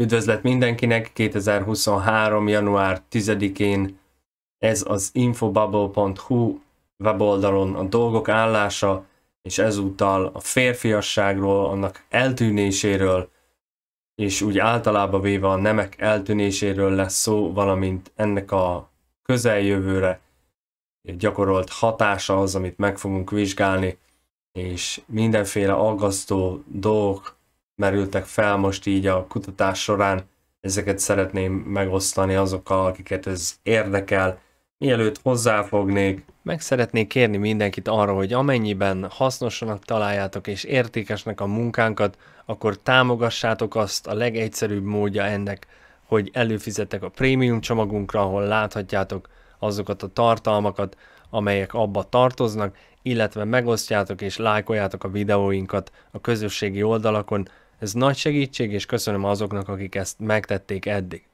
Üdvözlet mindenkinek, 2023. január 10-én ez az infobubble.hu weboldalon a dolgok állása, és ezúttal a férfiasságról, annak eltűnéséről, és úgy általában véve a nemek eltűnéséről lesz szó, valamint ennek a közeljövőre gyakorolt hatása az, amit meg fogunk vizsgálni, és mindenféle aggasztó dolgok merültek fel most így a kutatás során. Ezeket szeretném megosztani azokkal, akiket ez érdekel. Mielőtt hozzáfognék, meg szeretnék kérni mindenkit arra, hogy amennyiben hasznosanak találjátok és értékesnek a munkánkat, akkor támogassátok azt a legegyszerűbb módja ennek, hogy előfizetek a prémium csomagunkra, ahol láthatjátok azokat a tartalmakat, amelyek abba tartoznak, illetve megosztjátok és lájkoljátok a videóinkat a közösségi oldalakon, ez nagy segítség, és köszönöm azoknak, akik ezt megtették eddig.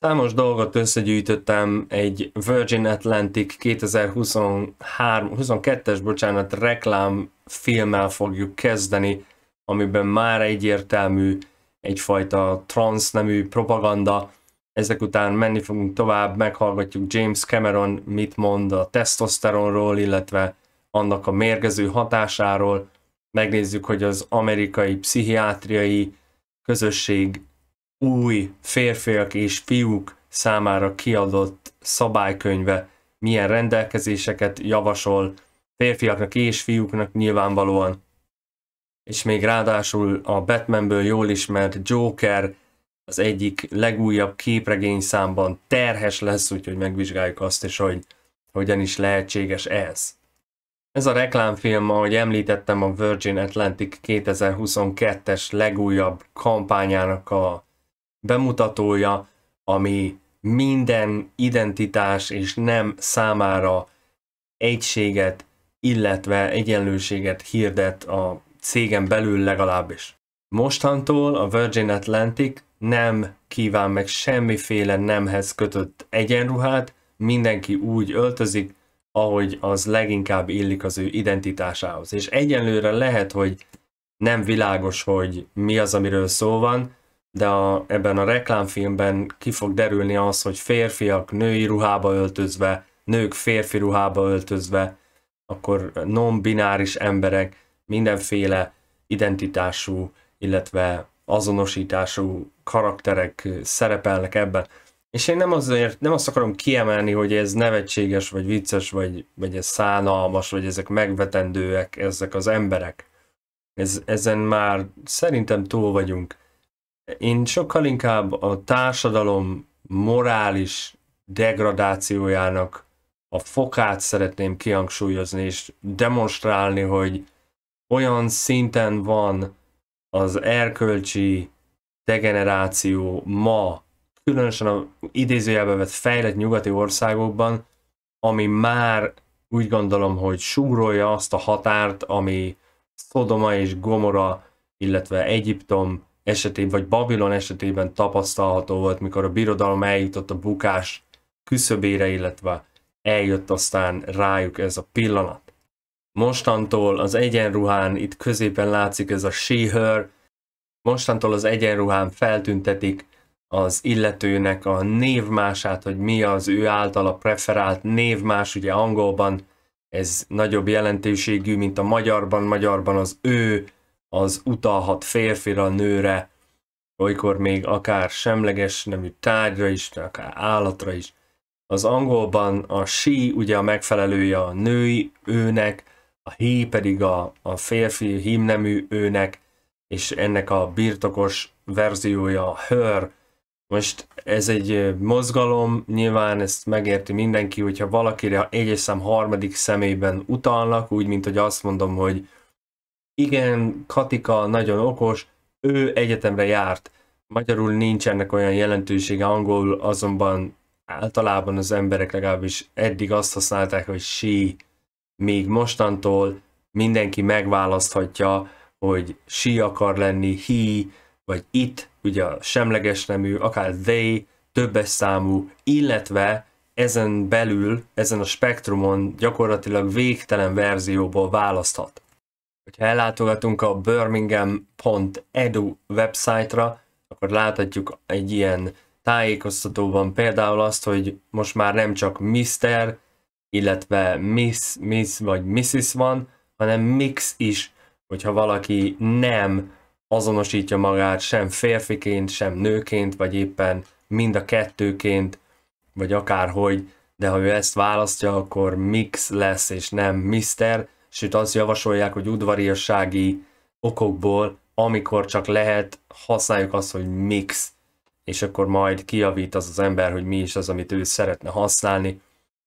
Számos dolgot összegyűjtöttem egy Virgin Atlantic 2023, 22-es, bocsánat, reklám filmmel fogjuk kezdeni, amiben már egyértelmű egyfajta transz nemű propaganda. Ezek után menni fogunk tovább, meghallgatjuk James Cameron mit mond a tesztoszteronról, illetve annak a mérgező hatásáról, megnézzük, hogy az amerikai pszichiátriai közösség új férfiak és fiúk számára kiadott szabálykönyve milyen rendelkezéseket javasol férfiaknak és fiúknak nyilvánvalóan. És még ráadásul a Batmanből jól ismert Joker az egyik legújabb képregény számban terhes lesz, úgyhogy megvizsgáljuk azt is, hogy hogyan is lehetséges ez. Ez a reklámfilm, ahogy említettem, a Virgin Atlantic 2022-es legújabb kampányának a bemutatója, ami minden identitás és nem számára egységet, illetve egyenlőséget hirdet a cégen belül legalábbis. Mostantól a Virgin Atlantic nem kíván meg semmiféle nemhez kötött egyenruhát, mindenki úgy öltözik, ahogy az leginkább illik az ő identitásához. És egyenlőre lehet, hogy nem világos, hogy mi az, amiről szó van, de a, ebben a reklámfilmben ki fog derülni az, hogy férfiak női ruhába öltözve, nők férfi ruhába öltözve, akkor non-bináris emberek, mindenféle identitású, illetve azonosítású karakterek szerepelnek ebben. És én nem azért, nem azt akarom kiemelni, hogy ez nevetséges, vagy vicces, vagy, vagy ez szánalmas, vagy ezek megvetendőek, ezek az emberek. Ez, ezen már szerintem túl vagyunk. Én sokkal inkább a társadalom morális degradációjának a fokát szeretném kihangsúlyozni, és demonstrálni, hogy olyan szinten van az erkölcsi degeneráció ma különösen a idézőjelbe vett fejlett nyugati országokban, ami már úgy gondolom, hogy súrolja azt a határt, ami Szodoma és Gomora, illetve Egyiptom esetében, vagy Babilon esetében tapasztalható volt, mikor a birodalom eljutott a bukás küszöbére, illetve eljött aztán rájuk ez a pillanat. Mostantól az egyenruhán itt középen látszik ez a she-her, mostantól az egyenruhán feltüntetik az illetőnek a névmását, hogy mi az ő általa preferált névmás, ugye angolban ez nagyobb jelentőségű, mint a magyarban. Magyarban az ő az utalhat férfira, nőre, olykor még akár semleges nemű tárgyra is, akár állatra is. Az angolban a she ugye a megfelelője a női őnek, a he pedig a, a férfi hímnemű őnek, és ennek a birtokos verziója a her, most ez egy mozgalom, nyilván ezt megérti mindenki, hogyha valakire egyes szám harmadik személyben utalnak, úgy, mint hogy azt mondom, hogy igen, Katika nagyon okos, ő egyetemre járt. Magyarul nincs ennek olyan jelentősége, angolul azonban általában az emberek legalábbis eddig azt használták, hogy she, még mostantól mindenki megválaszthatja, hogy she akar lenni, he, vagy it, ugye a semleges nemű, akár they, többes számú, illetve ezen belül, ezen a spektrumon gyakorlatilag végtelen verzióból választhat. Ha ellátogatunk a birmingham.edu websájtra, akkor láthatjuk egy ilyen tájékoztatóban például azt, hogy most már nem csak Mr., illetve Miss, Miss vagy Mrs. van, hanem Mix is, hogyha valaki nem azonosítja magát sem férfiként, sem nőként, vagy éppen mind a kettőként, vagy akárhogy, de ha ő ezt választja, akkor mix lesz és nem mister, sőt azt javasolják, hogy udvariassági okokból, amikor csak lehet, használjuk azt, hogy mix, és akkor majd kiavít az az ember, hogy mi is az, amit ő szeretne használni.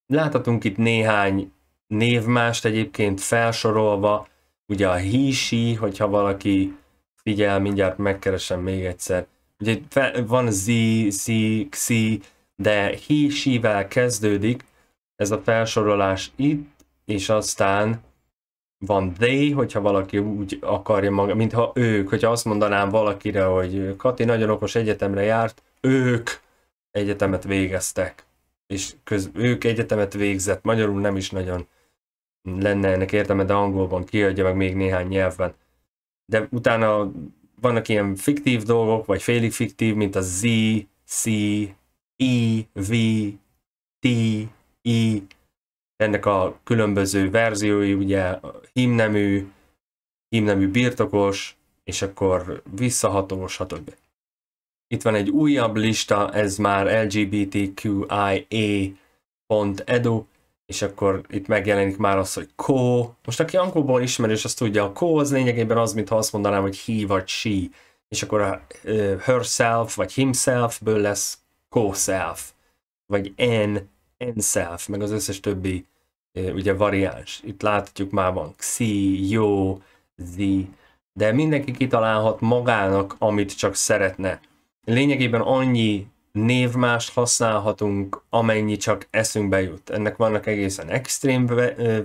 Láthatunk itt néhány névmást egyébként felsorolva, ugye a hísi, hogyha valaki Figyel, mindjárt megkeresem még egyszer. Ugye van Z, C, X, de he, she kezdődik ez a felsorolás itt, és aztán van they, hogyha valaki úgy akarja maga, mintha ők, hogyha azt mondanám valakire, hogy Kati nagyon okos egyetemre járt, ők egyetemet végeztek, és köz, ők egyetemet végzett, magyarul nem is nagyon lenne ennek értelme, de angolban kiadja meg még néhány nyelvben de utána vannak ilyen fiktív dolgok, vagy félig fiktív, mint a Z, C, E, V, T, I, ennek a különböző verziói, ugye himnemű, himnemű birtokos, és akkor visszahatós, stb. Itt van egy újabb lista, ez már LGBTQIA.edu, és akkor itt megjelenik már az, hogy kó. Most aki angolból ismerős, azt tudja, a kó az lényegében az, mintha azt mondanám, hogy he vagy she, és akkor a uh, herself vagy himselfből lesz co-self, vagy en, en-self, meg az összes többi uh, ugye variáns. Itt láthatjuk már van xi, yo, zi, de mindenki kitalálhat magának, amit csak szeretne. Lényegében annyi névmást használhatunk, amennyi csak eszünkbe jut. Ennek vannak egészen extrém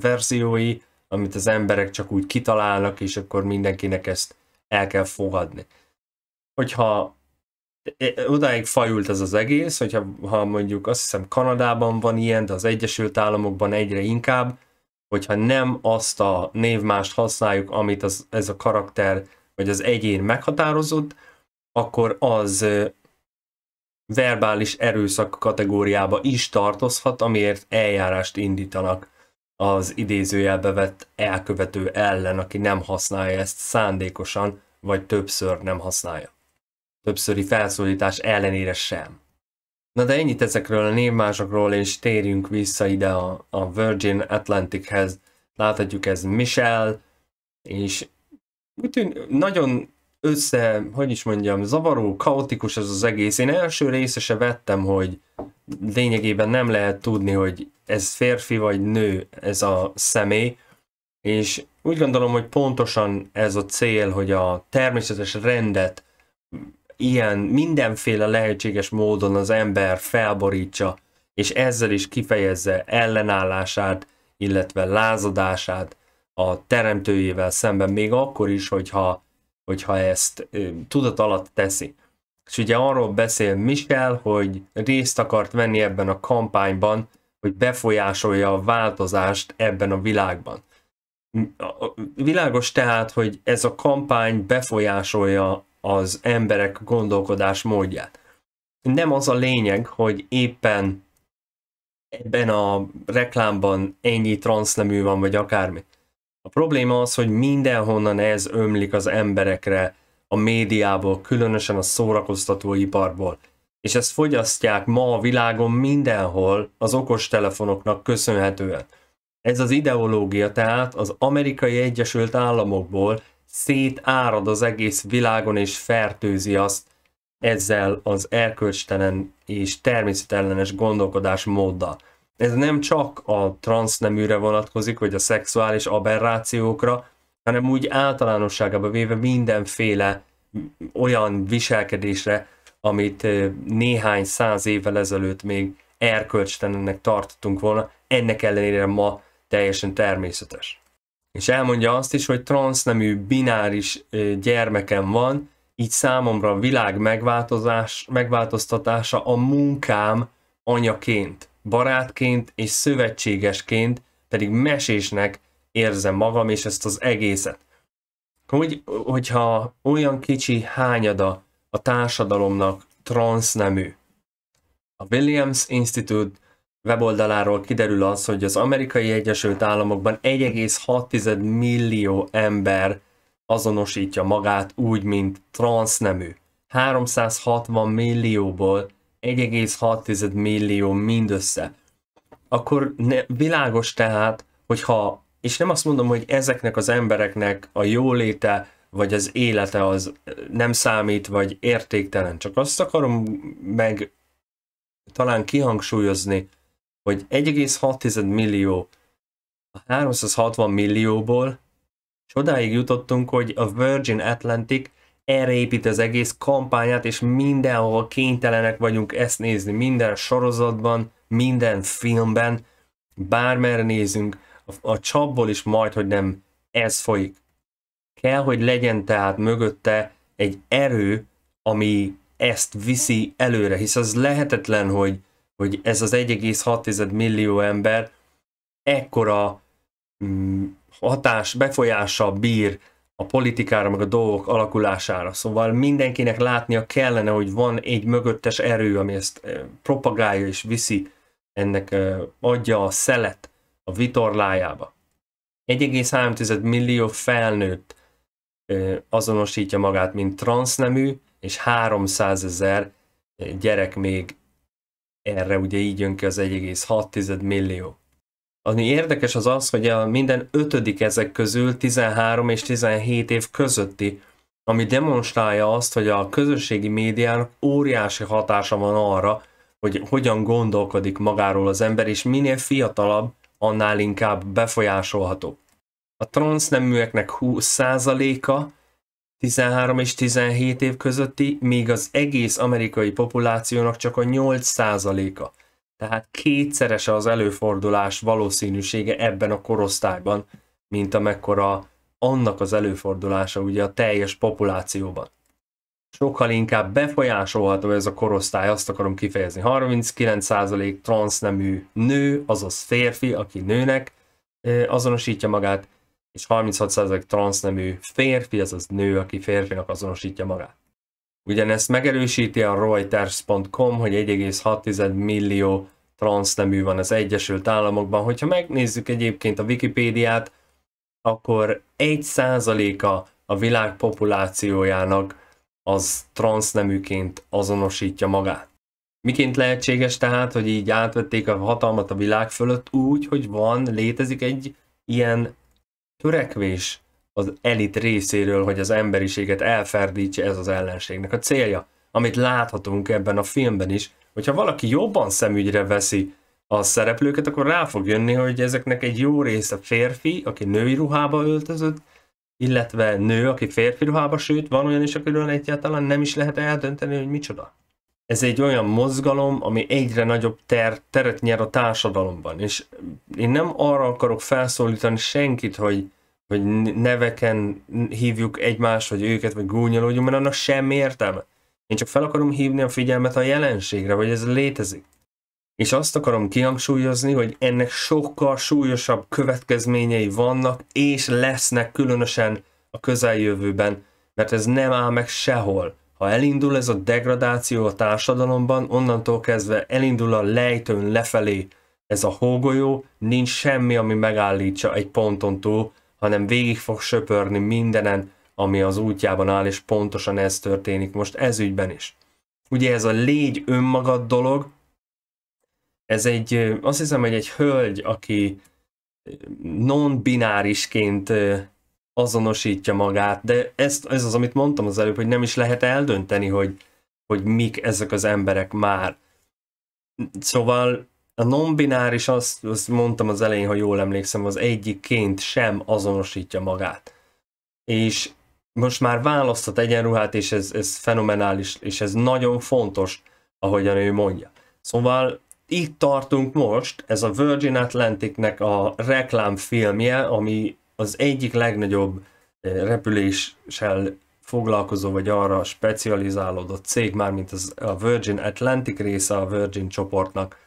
verziói, amit az emberek csak úgy kitalálnak, és akkor mindenkinek ezt el kell fogadni. Hogyha e, e, odáig fajult ez az egész, hogyha ha mondjuk azt hiszem Kanadában van ilyen, de az Egyesült Államokban egyre inkább, hogyha nem azt a névmást használjuk, amit az, ez a karakter vagy az egyén meghatározott, akkor az verbális erőszak kategóriába is tartozhat, amiért eljárást indítanak az idézőjelbe vett elkövető ellen, aki nem használja ezt szándékosan, vagy többször nem használja. Többszöri felszólítás ellenére sem. Na de ennyit ezekről a névmásokról, és térjünk vissza ide a, a Virgin Atlantichez. Láthatjuk ez Michelle, és úgy tűn, nagyon össze, hogy is mondjam, zavaró, kaotikus ez az egész. Én első része se vettem, hogy lényegében nem lehet tudni, hogy ez férfi vagy nő ez a személy, és úgy gondolom, hogy pontosan ez a cél, hogy a természetes rendet ilyen mindenféle lehetséges módon az ember felborítsa, és ezzel is kifejezze ellenállását, illetve lázadását a teremtőjével szemben, még akkor is, hogyha hogyha ezt tudat alatt teszi. És ugye arról beszél Michel, hogy részt akart venni ebben a kampányban, hogy befolyásolja a változást ebben a világban. Világos tehát, hogy ez a kampány befolyásolja az emberek gondolkodás módját. Nem az a lényeg, hogy éppen ebben a reklámban ennyi transznemű van, vagy akármi. A probléma az, hogy mindenhonnan ez ömlik az emberekre, a médiából, különösen a szórakoztatóiparból. És ezt fogyasztják ma a világon mindenhol az okostelefonoknak köszönhetően. Ez az ideológia tehát az amerikai Egyesült Államokból szétárad az egész világon és fertőzi azt ezzel az erkölcstelen és természetellenes gondolkodás móddal ez nem csak a transzneműre vonatkozik, vagy a szexuális aberrációkra, hanem úgy általánosságában véve mindenféle olyan viselkedésre, amit néhány száz évvel ezelőtt még erkölcstenennek tartottunk volna, ennek ellenére ma teljesen természetes. És elmondja azt is, hogy transznemű bináris gyermekem van, így számomra a világ megváltozás, megváltoztatása a munkám anyaként barátként és szövetségesként pedig mesésnek érzem magam és ezt az egészet. Hogy, hogyha olyan kicsi hányada a társadalomnak transznemű. A Williams Institute weboldaláról kiderül az, hogy az amerikai Egyesült Államokban 1,6 millió ember azonosítja magát úgy, mint transznemű. 360 millióból 1,6 millió mindössze. Akkor ne, világos tehát, hogyha, és nem azt mondom, hogy ezeknek az embereknek a jóléte, vagy az élete az nem számít, vagy értéktelen, csak azt akarom meg talán kihangsúlyozni, hogy 1,6 millió a 360 millióból, és odáig jutottunk, hogy a Virgin Atlantic erre épít az egész kampányát, és mindenhol kénytelenek vagyunk ezt nézni, minden sorozatban, minden filmben, bármerre nézünk, a, a csapból is majd, hogy nem ez folyik. Kell, hogy legyen tehát mögötte egy erő, ami ezt viszi előre, hisz az lehetetlen, hogy, hogy ez az 1,6 millió ember ekkora mm, hatás, befolyással bír a politikára, meg a dolgok alakulására. Szóval mindenkinek látnia kellene, hogy van egy mögöttes erő, ami ezt eh, propagálja és viszi, ennek eh, adja a szelet a vitorlájába. 1,3 millió felnőtt eh, azonosítja magát, mint transznemű, és 300 ezer gyerek még erre ugye így jön ki az 1,6 millió. Ami érdekes az az, hogy a minden ötödik ezek közül 13 és 17 év közötti, ami demonstrálja azt, hogy a közösségi médiának óriási hatása van arra, hogy hogyan gondolkodik magáról az ember, és minél fiatalabb, annál inkább befolyásolható. A transzneműeknek 20%-a 13 és 17 év közötti, míg az egész amerikai populációnak csak a 8%-a. Tehát kétszerese az előfordulás valószínűsége ebben a korosztályban, mint amekkora annak az előfordulása ugye a teljes populációban. Sokkal inkább befolyásolható ez a korosztály, azt akarom kifejezni. 39% transznemű nő, azaz férfi, aki nőnek azonosítja magát, és 36% transznemű férfi, azaz nő, aki férfinak azonosítja magát. Ugyanezt megerősíti a Reuters.com, hogy 1,6 millió transznemű van az Egyesült Államokban. Hogyha megnézzük egyébként a Wikipédiát, akkor 1%-a a világ populációjának az transzneműként azonosítja magát. Miként lehetséges tehát, hogy így átvették a hatalmat a világ fölött úgy, hogy van, létezik egy ilyen törekvés az elit részéről, hogy az emberiséget elferdítse ez az ellenségnek a célja, amit láthatunk ebben a filmben is, hogyha valaki jobban szemügyre veszi a szereplőket, akkor rá fog jönni, hogy ezeknek egy jó része férfi, aki női ruhába öltözött, illetve nő, aki férfi ruhába, sőt, van olyan is, akiről egyáltalán nem is lehet eldönteni, hogy micsoda. Ez egy olyan mozgalom, ami egyre nagyobb ter- teret nyer a társadalomban, és én nem arra akarok felszólítani senkit, hogy vagy neveken hívjuk egymást, vagy őket, vagy gúnyolódjunk, mert annak semmi értelme. Én csak fel akarom hívni a figyelmet a jelenségre, hogy ez létezik. És azt akarom kihangsúlyozni, hogy ennek sokkal súlyosabb következményei vannak, és lesznek különösen a közeljövőben, mert ez nem áll meg sehol. Ha elindul ez a degradáció a társadalomban, onnantól kezdve elindul a lejtőn lefelé ez a hógolyó, nincs semmi, ami megállítsa egy ponton túl, hanem végig fog söpörni mindenen, ami az útjában áll, és pontosan ez történik most ez ügyben is. Ugye ez a légy önmagad dolog, ez egy, azt hiszem, hogy egy hölgy, aki non-binárisként azonosítja magát, de ezt, ez az, amit mondtam az előbb, hogy nem is lehet eldönteni, hogy, hogy mik ezek az emberek már. Szóval a non-bináris, azt, azt mondtam az elején, ha jól emlékszem, az egyikként sem azonosítja magát. És most már választhat egyenruhát, és ez, ez fenomenális, és ez nagyon fontos, ahogyan ő mondja. Szóval itt tartunk most, ez a Virgin Atlanticnek a reklámfilmje, ami az egyik legnagyobb eh, repüléssel foglalkozó, vagy arra specializálódott cég, mármint az, a Virgin Atlantic része a Virgin csoportnak,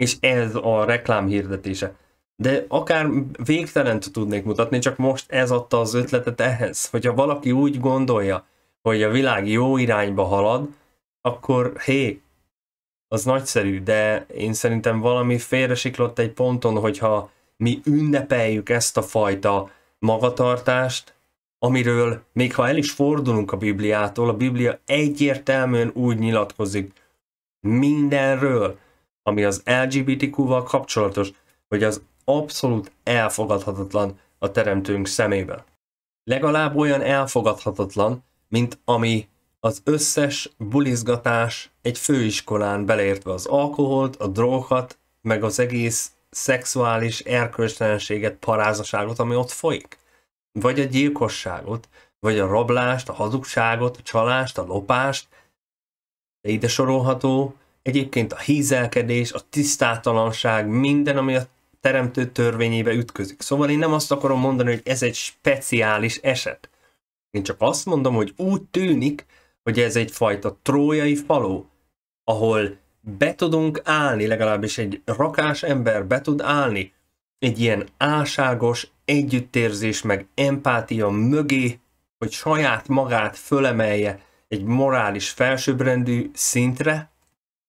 és ez a reklám hirdetése. De akár végtelent tudnék mutatni, csak most ez adta az ötletet ehhez. Hogyha valaki úgy gondolja, hogy a világ jó irányba halad, akkor hé, az nagyszerű, de én szerintem valami félresiklott egy ponton, hogyha mi ünnepeljük ezt a fajta magatartást, amiről még ha el is fordulunk a Bibliától, a Biblia egyértelműen úgy nyilatkozik mindenről, ami az LGBTQ-val kapcsolatos, hogy az abszolút elfogadhatatlan a teremtőnk szemében. Legalább olyan elfogadhatatlan, mint ami az összes bulizgatás egy főiskolán beleértve az alkoholt, a drogokat, meg az egész szexuális erkölcstelenséget, parázaságot, ami ott folyik. Vagy a gyilkosságot, vagy a rablást, a hazugságot, a csalást, a lopást, de ide sorolható Egyébként a hízelkedés, a tisztátalanság, minden, ami a teremtő törvényébe ütközik. Szóval én nem azt akarom mondani, hogy ez egy speciális eset. Én csak azt mondom, hogy úgy tűnik, hogy ez egyfajta trójai faló, ahol be tudunk állni, legalábbis egy rakás ember be tud állni egy ilyen álságos együttérzés meg empátia mögé, hogy saját magát fölemelje egy morális felsőbbrendű szintre,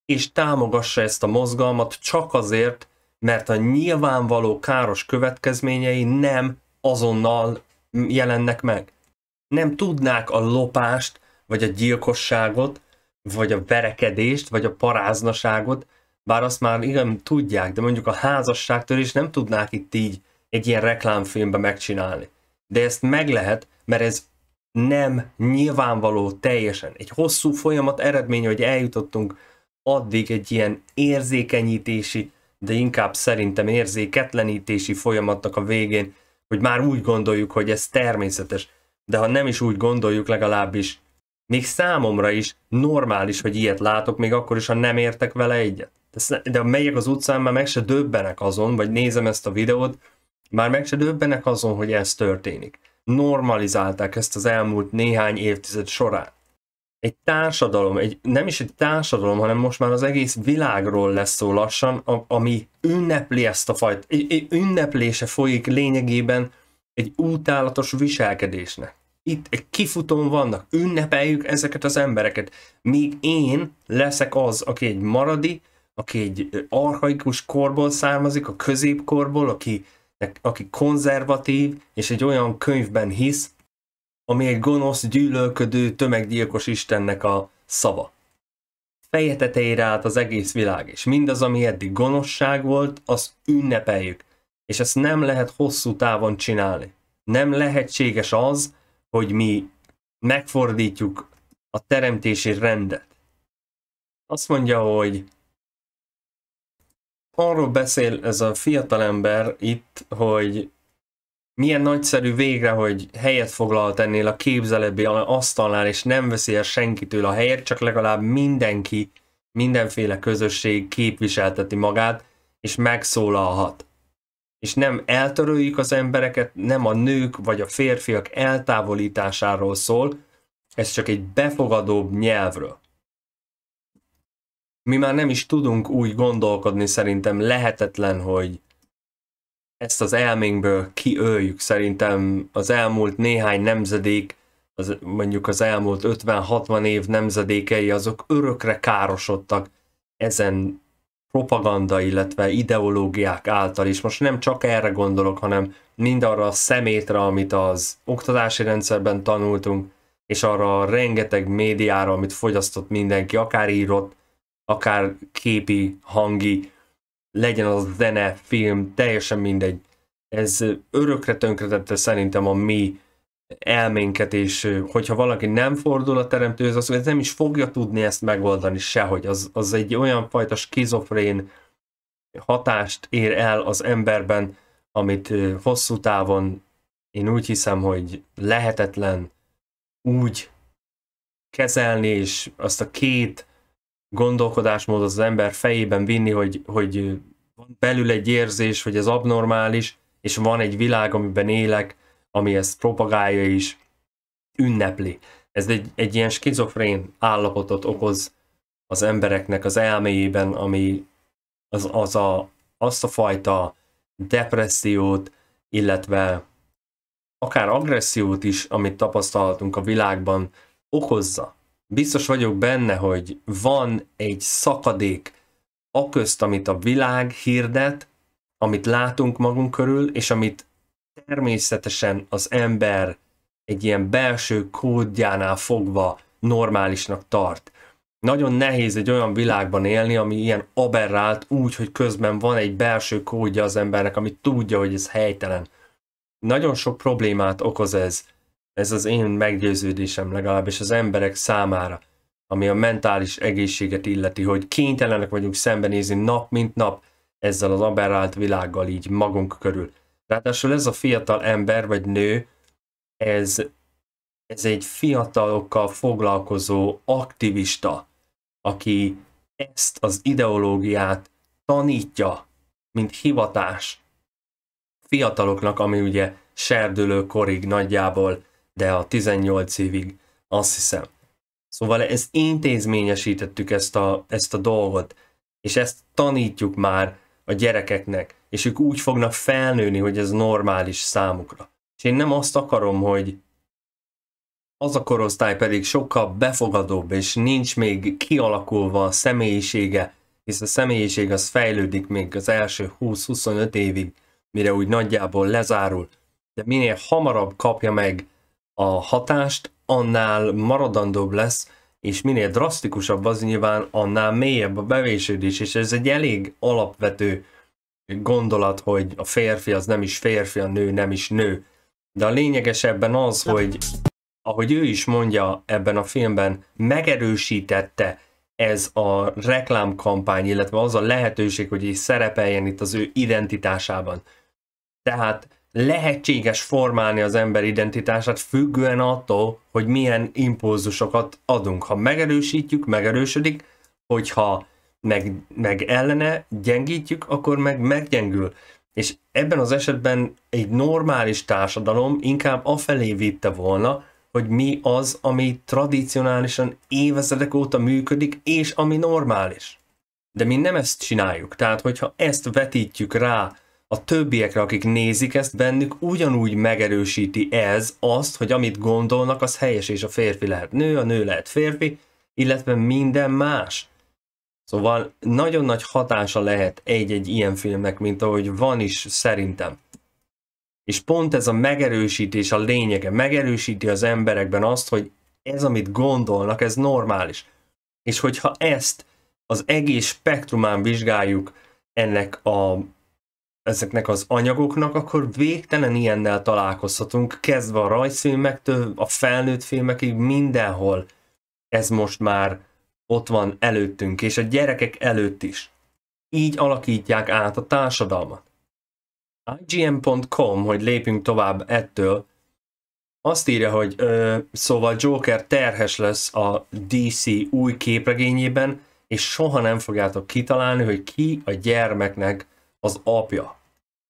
és támogassa ezt a mozgalmat csak azért, mert a nyilvánvaló káros következményei nem azonnal jelennek meg. Nem tudnák a lopást, vagy a gyilkosságot, vagy a verekedést, vagy a paráznaságot, bár azt már igen tudják, de mondjuk a házasságtörést nem tudnák itt így egy ilyen reklámfilmbe megcsinálni. De ezt meg lehet, mert ez nem nyilvánvaló teljesen. Egy hosszú folyamat eredménye, hogy eljutottunk addig egy ilyen érzékenyítési, de inkább szerintem érzéketlenítési folyamatnak a végén, hogy már úgy gondoljuk, hogy ez természetes, de ha nem is úgy gondoljuk legalábbis, még számomra is normális, hogy ilyet látok, még akkor is, ha nem értek vele egyet. De, ha megyek az utcán, már meg se döbbenek azon, vagy nézem ezt a videót, már meg se döbbenek azon, hogy ez történik. Normalizálták ezt az elmúlt néhány évtized során egy társadalom, egy, nem is egy társadalom, hanem most már az egész világról lesz szó lassan, a, ami ünnepli ezt a fajt, egy, egy ünneplése folyik lényegében egy útálatos viselkedésnek. Itt egy kifutón vannak, ünnepeljük ezeket az embereket. Míg én leszek az, aki egy maradi, aki egy archaikus korból származik, a középkorból, aki, aki konzervatív, és egy olyan könyvben hisz, ami egy gonosz, gyűlölködő, tömeggyilkos Istennek a szava. Feje tetejére állt az egész világ, és mindaz, ami eddig gonoszság volt, az ünnepeljük, és ezt nem lehet hosszú távon csinálni. Nem lehetséges az, hogy mi megfordítjuk a teremtési rendet. Azt mondja, hogy arról beszél ez a fiatalember itt, hogy milyen nagyszerű végre, hogy helyet foglalt ennél a képzelebbi asztalnál, és nem veszi el senkitől a helyet, csak legalább mindenki, mindenféle közösség képviselteti magát, és megszólalhat. És nem eltörőjük az embereket, nem a nők vagy a férfiak eltávolításáról szól, ez csak egy befogadóbb nyelvről. Mi már nem is tudunk úgy gondolkodni, szerintem lehetetlen, hogy ezt az elménkből kiöljük szerintem az elmúlt néhány nemzedék, az, mondjuk az elmúlt 50-60 év nemzedékei, azok örökre károsodtak ezen propaganda, illetve ideológiák által is. Most nem csak erre gondolok, hanem mind arra a szemétre, amit az oktatási rendszerben tanultunk, és arra a rengeteg médiára, amit fogyasztott mindenki, akár írott, akár képi, hangi, legyen az zene, film, teljesen mindegy. Ez örökre tönkretette szerintem a mi elménket, és hogyha valaki nem fordul a teremtőhöz, az ez nem is fogja tudni ezt megoldani sehogy. Az, az egy olyan fajta skizofrén hatást ér el az emberben, amit hosszú távon én úgy hiszem, hogy lehetetlen úgy kezelni, és azt a két gondolkodásmód az ember fejében vinni, hogy, hogy van belül egy érzés, hogy ez abnormális, és van egy világ, amiben élek, ami ezt propagálja is, ünnepli. Ez egy, egy ilyen skizofrén állapotot okoz az embereknek az elméjében, ami az, az a, azt a fajta depressziót, illetve akár agressziót is, amit tapasztaltunk a világban, okozza biztos vagyok benne, hogy van egy szakadék a közt, amit a világ hirdet, amit látunk magunk körül, és amit természetesen az ember egy ilyen belső kódjánál fogva normálisnak tart. Nagyon nehéz egy olyan világban élni, ami ilyen aberrált úgy, hogy közben van egy belső kódja az embernek, amit tudja, hogy ez helytelen. Nagyon sok problémát okoz ez ez az én meggyőződésem legalábbis az emberek számára, ami a mentális egészséget illeti, hogy kénytelenek vagyunk szembenézni nap mint nap ezzel az aberrált világgal így magunk körül. Ráadásul ez a fiatal ember vagy nő, ez, ez egy fiatalokkal foglalkozó aktivista, aki ezt az ideológiát tanítja, mint hivatás fiataloknak, ami ugye serdülő korig nagyjából de a 18 évig, azt hiszem. Szóval ez intézményesítettük ezt a, ezt a dolgot, és ezt tanítjuk már a gyerekeknek, és ők úgy fognak felnőni, hogy ez normális számukra. És én nem azt akarom, hogy az a korosztály pedig sokkal befogadóbb, és nincs még kialakulva a személyisége, hisz a személyiség az fejlődik még az első 20-25 évig, mire úgy nagyjából lezárul, de minél hamarabb kapja meg a hatást, annál maradandóbb lesz, és minél drasztikusabb az nyilván, annál mélyebb a bevésődés, és ez egy elég alapvető gondolat, hogy a férfi az nem is férfi, a nő nem is nő. De a ebben az, hogy ahogy ő is mondja ebben a filmben, megerősítette ez a reklámkampány, illetve az a lehetőség, hogy így szerepeljen itt az ő identitásában. Tehát lehetséges formálni az ember identitását függően attól, hogy milyen impulzusokat adunk. Ha megerősítjük, megerősödik, hogyha meg, meg ellene gyengítjük, akkor meg meggyengül. És ebben az esetben egy normális társadalom inkább afelé vitte volna, hogy mi az, ami tradicionálisan évezredek óta működik, és ami normális. De mi nem ezt csináljuk. Tehát, hogyha ezt vetítjük rá a többiekre, akik nézik ezt bennük, ugyanúgy megerősíti ez azt, hogy amit gondolnak, az helyes, és a férfi lehet nő, a nő lehet férfi, illetve minden más. Szóval nagyon nagy hatása lehet egy-egy ilyen filmnek, mint ahogy van is szerintem. És pont ez a megerősítés a lényege, megerősíti az emberekben azt, hogy ez, amit gondolnak, ez normális. És hogyha ezt az egész spektrumán vizsgáljuk ennek a ezeknek az anyagoknak, akkor végtelen ilyennel találkozhatunk, kezdve a rajzfilmektől, a felnőtt filmekig, mindenhol ez most már ott van előttünk, és a gyerekek előtt is. Így alakítják át a társadalmat. IGM.com, hogy lépjünk tovább ettől, azt írja, hogy ö, szóval Joker terhes lesz a DC új képregényében, és soha nem fogjátok kitalálni, hogy ki a gyermeknek az apja.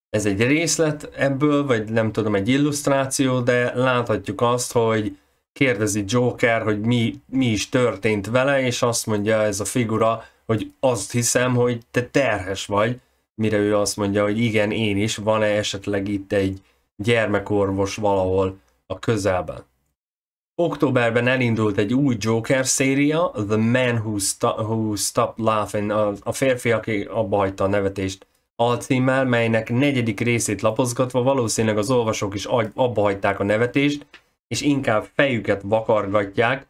Ez egy részlet ebből, vagy nem tudom, egy illusztráció, de láthatjuk azt, hogy kérdezi Joker, hogy mi, mi is történt vele, és azt mondja ez a figura, hogy azt hiszem, hogy te terhes vagy, mire ő azt mondja, hogy igen, én is, van-e esetleg itt egy gyermekorvos valahol a közelben. Októberben elindult egy új Joker széria, The Man Who, Sto- Who Stopped Laughing, a, a férfi, aki abba hagyta a nevetést alcímmel, melynek negyedik részét lapozgatva valószínűleg az olvasók is abba hagyták a nevetést, és inkább fejüket vakargatják.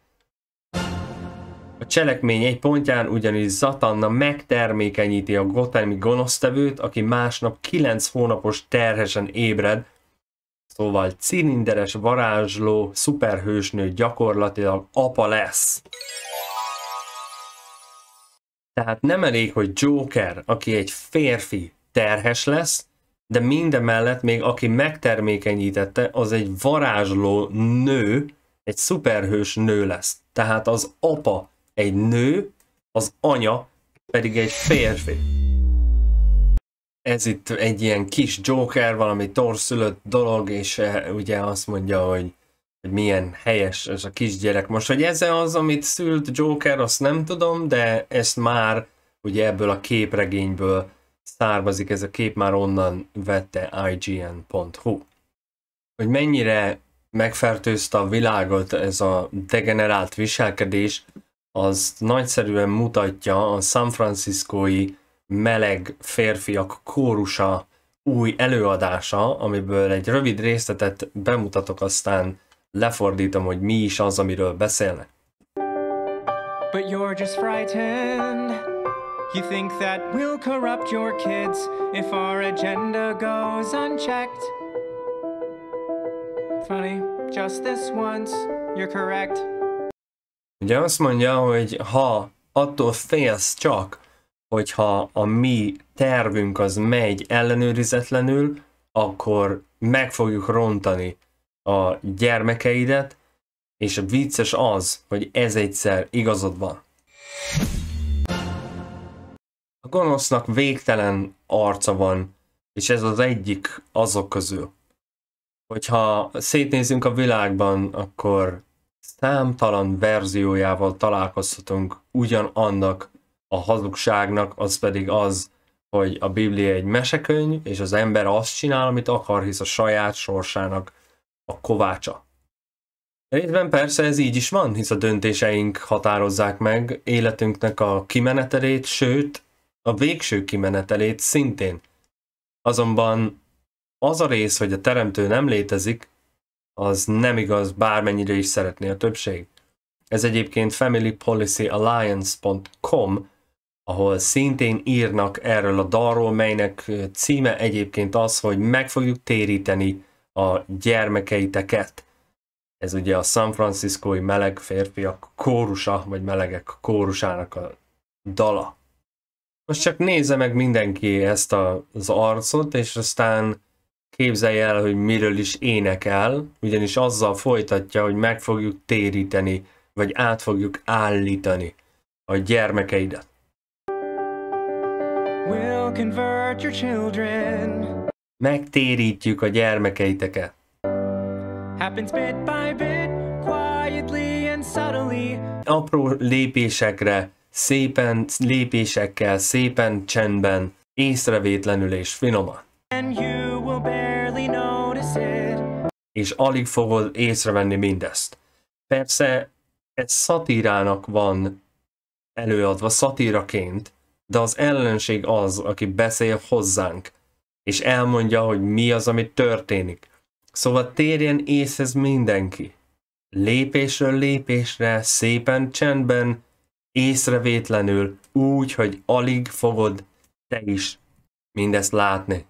A cselekmény egy pontján ugyanis Zatanna megtermékenyíti a gotemi gonosztevőt, aki másnap 9 hónapos terhesen ébred, szóval cilinderes varázsló szuperhősnő gyakorlatilag apa lesz. Tehát nem elég, hogy Joker, aki egy férfi, terhes lesz, de mindemellett mellett még aki megtermékenyítette, az egy varázsló nő, egy szuperhős nő lesz. Tehát az apa egy nő, az anya pedig egy férfi. Ez itt egy ilyen kis Joker, valami torszülött dolog, és eh, ugye azt mondja, hogy, hogy milyen helyes ez a kisgyerek. Most, hogy ez az, amit szült Joker, azt nem tudom, de ezt már ugye ebből a képregényből származik ez a kép, már onnan vette IGN.hu. Hogy mennyire megfertőzte a világot ez a degenerált viselkedés, az nagyszerűen mutatja a San Franciscói meleg férfiak kórusa új előadása, amiből egy rövid részletet bemutatok, aztán lefordítom, hogy mi is az, amiről beszélnek. But you're just frightened You think that we'll corrupt your kids if our agenda goes unchecked? Funny, just this once, you're correct. Ugye azt mondja, hogy ha attól félsz csak, hogyha a mi tervünk az megy ellenőrizetlenül, akkor meg fogjuk rontani a gyermekeidet, és a vicces az, hogy ez egyszer igazod van. A gonosznak végtelen arca van, és ez az egyik azok közül. Hogyha szétnézünk a világban, akkor számtalan verziójával találkozhatunk ugyanannak a hazugságnak, az pedig az, hogy a Biblia egy mesekönyv, és az ember azt csinál, amit akar, hisz a saját sorsának a kovácsa. Részben persze ez így is van, hisz a döntéseink határozzák meg életünknek a kimenetelét, sőt, a végső kimenetelét szintén. Azonban az a rész, hogy a teremtő nem létezik, az nem igaz, bármennyire is szeretné a többség. Ez egyébként familypolicyalliance.com, ahol szintén írnak erről a dalról, melynek címe egyébként az, hogy meg fogjuk téríteni a gyermekeiteket. Ez ugye a San Franciscói meleg férfiak kórusa, vagy melegek kórusának a dala most csak nézze meg mindenki ezt a, az arcot, és aztán képzelje el, hogy miről is énekel, ugyanis azzal folytatja, hogy meg fogjuk téríteni, vagy át fogjuk állítani a gyermekeidet. We'll convert your children. Megtérítjük a gyermekeiteket. Happens bit by bit, quietly and subtly. Apró lépésekre szépen, lépésekkel, szépen, csendben, észrevétlenül és finoman. És alig fogod észrevenni mindezt. Persze ez szatírának van előadva, szatíraként, de az ellenség az, aki beszél hozzánk, és elmondja, hogy mi az, ami történik. Szóval térjen észhez mindenki. Lépésről lépésre, szépen, csendben, észrevétlenül, úgy, hogy alig fogod te is mindezt látni.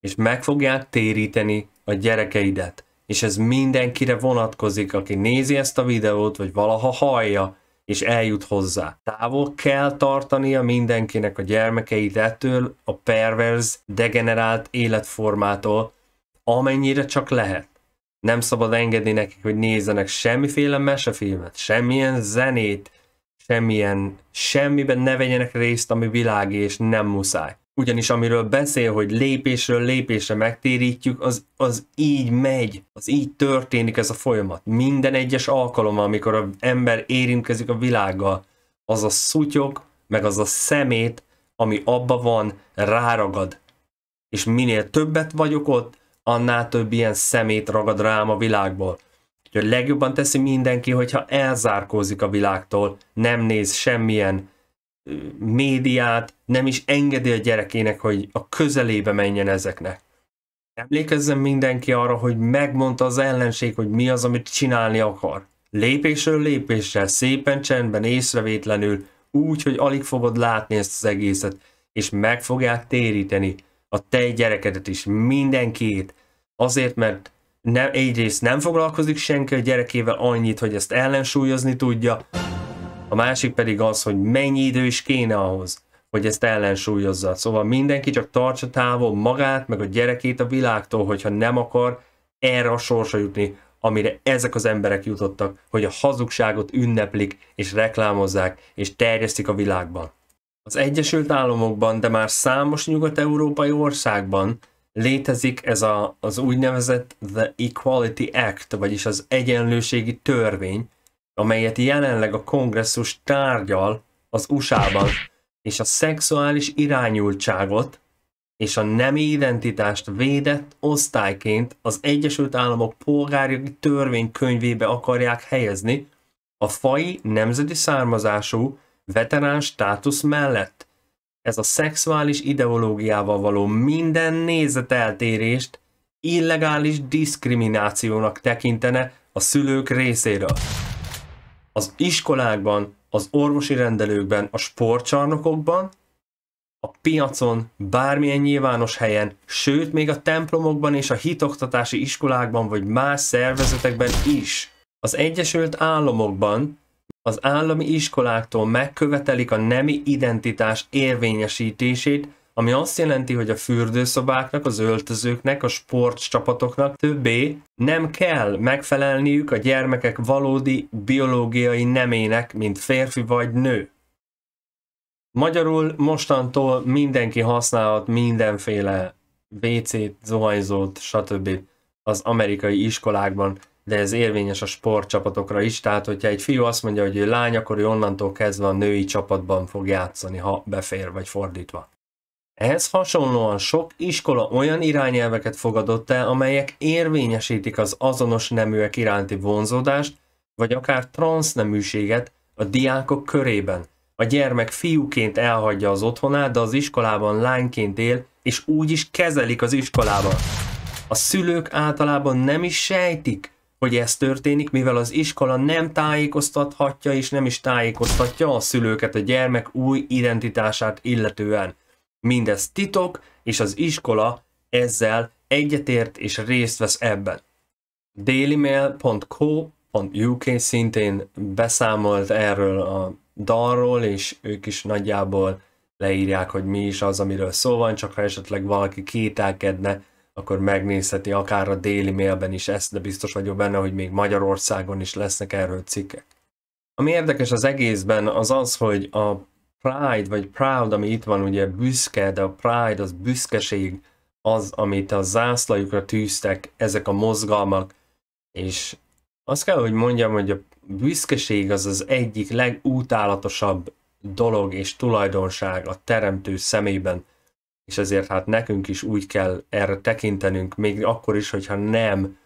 És meg fogják téríteni a gyerekeidet. És ez mindenkire vonatkozik, aki nézi ezt a videót, vagy valaha hallja, és eljut hozzá. Távol kell tartania mindenkinek a gyermekeit ettől a perverz, degenerált életformától, amennyire csak lehet. Nem szabad engedni nekik, hogy nézzenek semmiféle mesefilmet, semmilyen zenét, semmilyen, semmiben ne vegyenek részt, ami világi és nem muszáj. Ugyanis amiről beszél, hogy lépésről lépésre megtérítjük, az, az így megy, az így történik ez a folyamat. Minden egyes alkalommal, amikor az ember érintkezik a világgal, az a szutyok, meg az a szemét, ami abba van, ráragad. És minél többet vagyok ott, annál több ilyen szemét ragad rám a világból. A legjobban teszi mindenki, hogyha elzárkózik a világtól, nem néz semmilyen médiát, nem is engedi a gyerekének, hogy a közelébe menjen ezeknek. Emlékezzen mindenki arra, hogy megmondta az ellenség, hogy mi az, amit csinálni akar. Lépésről lépéssel, szépen csendben, észrevétlenül, úgy, hogy alig fogod látni ezt az egészet, és meg fogják téríteni a te gyerekedet is, mindenkiét. azért, mert nem, egyrészt nem foglalkozik senki a gyerekével annyit, hogy ezt ellensúlyozni tudja, a másik pedig az, hogy mennyi idő is kéne ahhoz, hogy ezt ellensúlyozza. Szóval mindenki csak tartsa távol magát, meg a gyerekét a világtól, hogyha nem akar erre a sorsa jutni, amire ezek az emberek jutottak, hogy a hazugságot ünneplik és reklámozzák és terjesztik a világban. Az Egyesült Államokban, de már számos nyugat-európai országban létezik ez a, az úgynevezett The Equality Act, vagyis az egyenlőségi törvény, amelyet jelenleg a kongresszus tárgyal az USA-ban, és a szexuális irányultságot és a nemi identitást védett osztályként az Egyesült Államok polgári törvénykönyvébe akarják helyezni a fai nemzeti származású veterán státusz mellett, ez a szexuális ideológiával való minden nézeteltérést illegális diszkriminációnak tekintene a szülők részéről. Az iskolákban, az orvosi rendelőkben, a sportcsarnokokban, a piacon, bármilyen nyilvános helyen, sőt még a templomokban és a hitoktatási iskolákban vagy más szervezetekben is. Az Egyesült Államokban az állami iskoláktól megkövetelik a nemi identitás érvényesítését, ami azt jelenti, hogy a fürdőszobáknak, az öltözőknek, a sportcsapatoknak többé nem kell megfelelniük a gyermekek valódi biológiai nemének, mint férfi vagy nő. Magyarul mostantól mindenki használhat mindenféle WC-t, zuhanyzót, stb. az amerikai iskolákban de ez érvényes a sportcsapatokra is, tehát hogyha egy fiú azt mondja, hogy ő lány, akkor ő onnantól kezdve a női csapatban fog játszani, ha befér, vagy fordítva. Ehhez hasonlóan sok iskola olyan irányelveket fogadott el, amelyek érvényesítik az azonos neműek iránti vonzódást, vagy akár transzneműséget a diákok körében. A gyermek fiúként elhagyja az otthonát, de az iskolában lányként él, és úgy is kezelik az iskolában. A szülők általában nem is sejtik, hogy ez történik, mivel az iskola nem tájékoztathatja és nem is tájékoztatja a szülőket a gyermek új identitását illetően. Mindez titok, és az iskola ezzel egyetért és részt vesz ebben. dailymail.co.uk szintén beszámolt erről a dalról, és ők is nagyjából leírják, hogy mi is az, amiről szó van, csak ha esetleg valaki kételkedne, akkor megnézheti akár a déli mailben is ezt, de biztos vagyok benne, hogy még Magyarországon is lesznek erről cikkek. Ami érdekes az egészben az az, hogy a Pride vagy Proud, ami itt van, ugye büszke, de a Pride az büszkeség, az, amit a zászlajukra tűztek ezek a mozgalmak, és azt kell, hogy mondjam, hogy a büszkeség az az egyik legútálatosabb dolog és tulajdonság a teremtő szemében és ezért hát nekünk is úgy kell erre tekintenünk, még akkor is, hogyha nem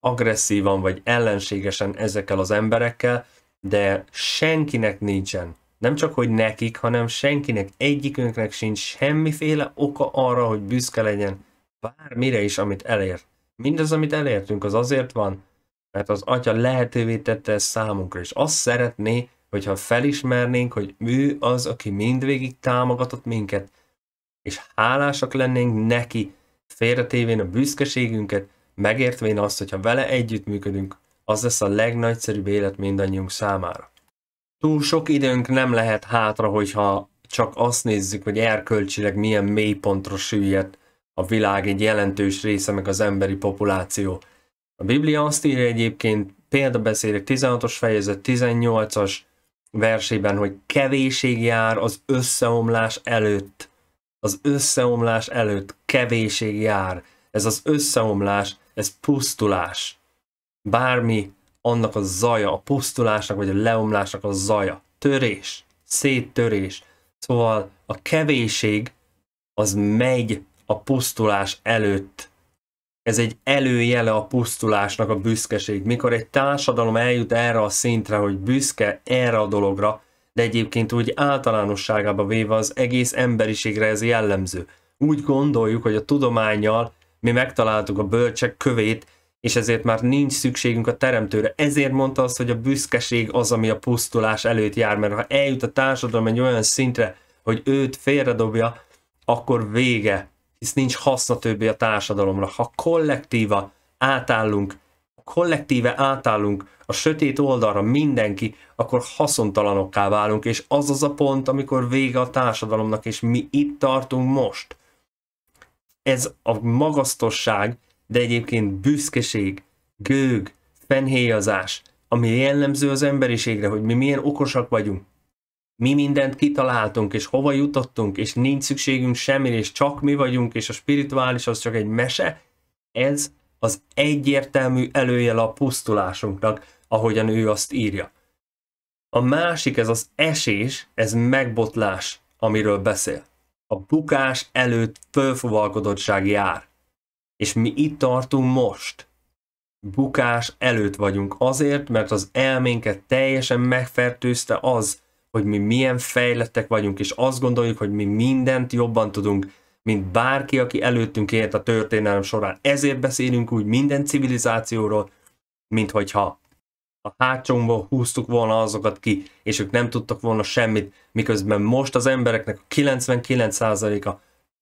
agresszívan vagy ellenségesen ezekkel az emberekkel, de senkinek nincsen, nem csak hogy nekik, hanem senkinek, egyikünknek sincs semmiféle oka arra, hogy büszke legyen bármire is, amit elér. Mindaz amit elértünk, az azért van, mert az atya lehetővé tette ezt számunkra, és azt szeretné, hogyha felismernénk, hogy ő az, aki mindvégig támogatott minket, és hálásak lennénk neki, félretévén a büszkeségünket, megértvén azt, hogyha vele együttműködünk, az lesz a legnagyszerűbb élet mindannyiunk számára. Túl sok időnk nem lehet hátra, hogyha csak azt nézzük, hogy erkölcsileg milyen mélypontra süllyed a világ egy jelentős része, meg az emberi populáció. A Biblia azt írja egyébként példabeszélek 16-os fejezet 18-as versében, hogy kevéség jár az összeomlás előtt az összeomlás előtt kevéség jár. Ez az összeomlás, ez pusztulás. Bármi annak a zaja, a pusztulásnak vagy a leomlásnak a zaja. Törés, széttörés. Szóval a kevéség az megy a pusztulás előtt. Ez egy előjele a pusztulásnak a büszkeség. Mikor egy társadalom eljut erre a szintre, hogy büszke erre a dologra, de egyébként úgy általánosságába véve az egész emberiségre ez jellemző. Úgy gondoljuk, hogy a tudományjal mi megtaláltuk a bölcsek kövét, és ezért már nincs szükségünk a teremtőre. Ezért mondta azt, hogy a büszkeség az, ami a pusztulás előtt jár, mert ha eljut a társadalom egy olyan szintre, hogy őt félredobja, akkor vége, hisz nincs haszna többé a társadalomra. Ha kollektíva átállunk kollektíve átállunk a sötét oldalra mindenki, akkor haszontalanokká válunk, és az az a pont, amikor vége a társadalomnak, és mi itt tartunk most. Ez a magasztosság, de egyébként büszkeség, gőg, fenhéjazás, ami jellemző az emberiségre, hogy mi milyen okosak vagyunk. Mi mindent kitaláltunk, és hova jutottunk, és nincs szükségünk semmire, és csak mi vagyunk, és a spirituális az csak egy mese, ez az egyértelmű előjel a pusztulásunknak, ahogyan ő azt írja. A másik, ez az esés, ez megbotlás, amiről beszél. A bukás előtt fölfogalkodottság jár. És mi itt tartunk most. Bukás előtt vagyunk azért, mert az elménket teljesen megfertőzte az, hogy mi milyen fejlettek vagyunk, és azt gondoljuk, hogy mi mindent jobban tudunk, mint bárki, aki előttünk élt a történelem során. Ezért beszélünk úgy minden civilizációról, mint hogyha a hátsónkból húztuk volna azokat ki, és ők nem tudtak volna semmit, miközben most az embereknek a 99%-a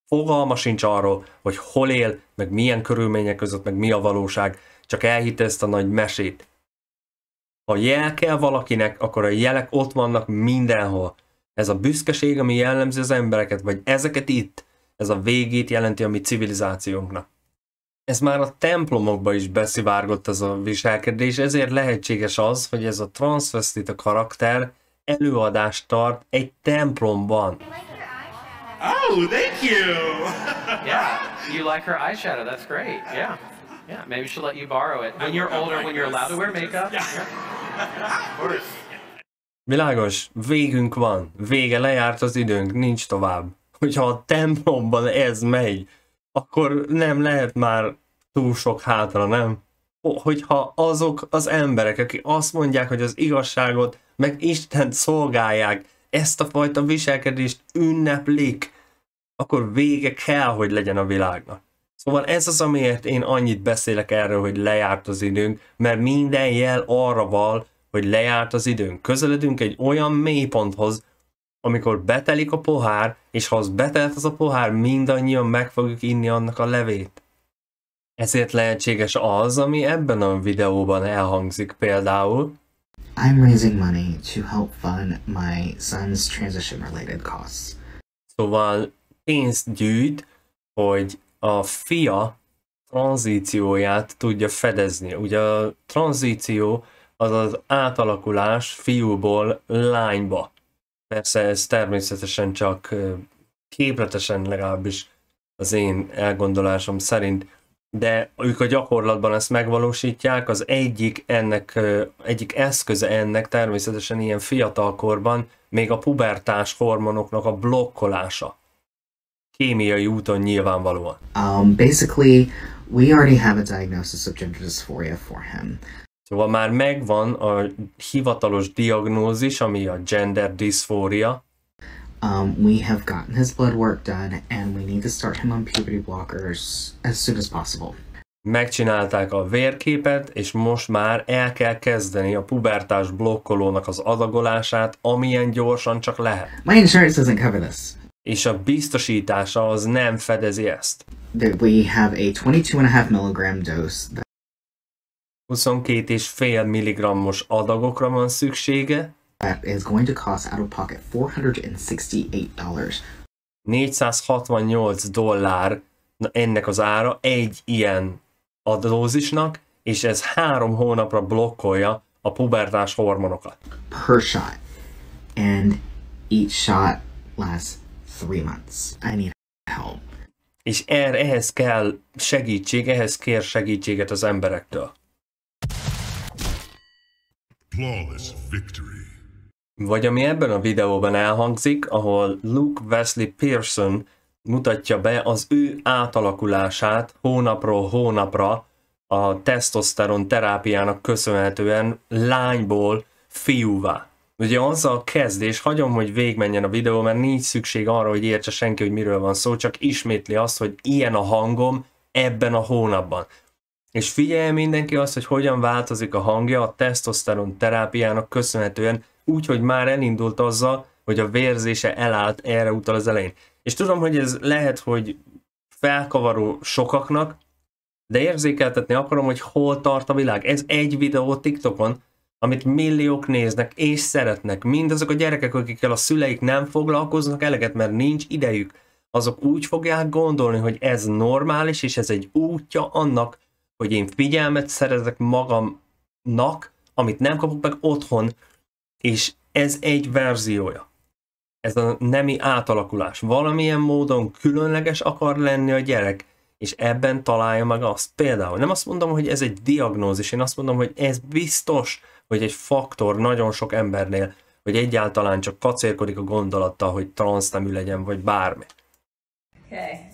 fogalma sincs arról, hogy hol él, meg milyen körülmények között, meg mi a valóság, csak elhitte ezt a nagy mesét. Ha jel kell valakinek, akkor a jelek ott vannak mindenhol. Ez a büszkeség, ami jellemzi az embereket, vagy ezeket itt, ez a végét jelenti a mi civilizációnknak. Ez már a templomokba is beszivárgott ez a viselkedés, ezért lehetséges az, hogy ez a transvestita karakter előadást tart egy templomban. Oh, thank you! yeah, you like her eyeshadow, that's great, yeah. Yeah, maybe she'll let you borrow it. When you're older, when you're allowed to wear makeup. Yeah. Of course. Világos, végünk van, vége lejárt az időnk, nincs tovább hogyha a templomban ez megy, akkor nem lehet már túl sok hátra, nem? Hogyha azok az emberek, akik azt mondják, hogy az igazságot meg Istent szolgálják, ezt a fajta viselkedést ünneplik, akkor vége kell, hogy legyen a világnak. Szóval ez az, amiért én annyit beszélek erről, hogy lejárt az időnk, mert minden jel arra val, hogy lejárt az időnk. Közeledünk egy olyan mélyponthoz, amikor betelik a pohár, és ha az betelt az a pohár, mindannyian meg fogjuk inni annak a levét. Ezért lehetséges az, ami ebben a videóban elhangzik például. I'm raising money to help fund my son's transition related costs. Szóval pénzt gyűjt, hogy a fia tranzícióját tudja fedezni. Ugye a tranzíció az az átalakulás fiúból lányba. Persze ez természetesen csak képletesen legalábbis az én elgondolásom szerint, de ők a gyakorlatban ezt megvalósítják, az egyik ennek, egyik eszköze ennek természetesen ilyen fiatalkorban még a pubertás hormonoknak a blokkolása. Kémiai úton nyilvánvalóan. Um, basically, we already have a diagnosis of gender dysphoria for him. Szóval már megvan a hivatalos diagnózis, ami a gender dysphoria. Um, we have gotten his blood work done, and we need to start him on puberty blockers as soon as possible. Megcsinálták a vérképet, és most már el kell kezdeni a pubertás blokkolónak az adagolását, amilyen gyorsan csak lehet. My insurance doesn't cover this. És a biztosítása az nem fedezi ezt. That we have a 22.5 milligram dose that 22,5 mg-os adagokra van szüksége. That is going to cost out of pocket $468. dollars. 468 dollár ennek az ára egy ilyen adózisnak, és ez három hónapra blokkolja a pubertás hormonokat. Per shot. And each shot lasts three months. I need help. És er, ehhez kell segítség, ehhez kér segítséget az emberektől flawless victory. Vagy ami ebben a videóban elhangzik, ahol Luke Wesley Pearson mutatja be az ő átalakulását hónapról hónapra a tesztoszteron terápiának köszönhetően lányból fiúvá. Ugye az a kezdés, hagyom, hogy végmenjen a videó, mert nincs szükség arra, hogy értse senki, hogy miről van szó, csak ismétli azt, hogy ilyen a hangom ebben a hónapban és figyelje mindenki azt, hogy hogyan változik a hangja a tesztoszteron terápiának köszönhetően, úgy, hogy már elindult azzal, hogy a vérzése elállt, erre utal az elején. És tudom, hogy ez lehet, hogy felkavaró sokaknak, de érzékeltetni akarom, hogy hol tart a világ. Ez egy videó TikTokon, amit milliók néznek és szeretnek. Mindazok a gyerekek, akikkel a szüleik nem foglalkoznak eleget, mert nincs idejük, azok úgy fogják gondolni, hogy ez normális, és ez egy útja annak, hogy én figyelmet szerezek magamnak, amit nem kapok meg otthon, és ez egy verziója. Ez a nemi átalakulás. Valamilyen módon különleges akar lenni a gyerek, és ebben találja meg azt. Például nem azt mondom, hogy ez egy diagnózis, én azt mondom, hogy ez biztos, hogy egy faktor nagyon sok embernél, hogy egyáltalán csak kacérkodik a gondolattal, hogy transznemű legyen, vagy bármi. Okay.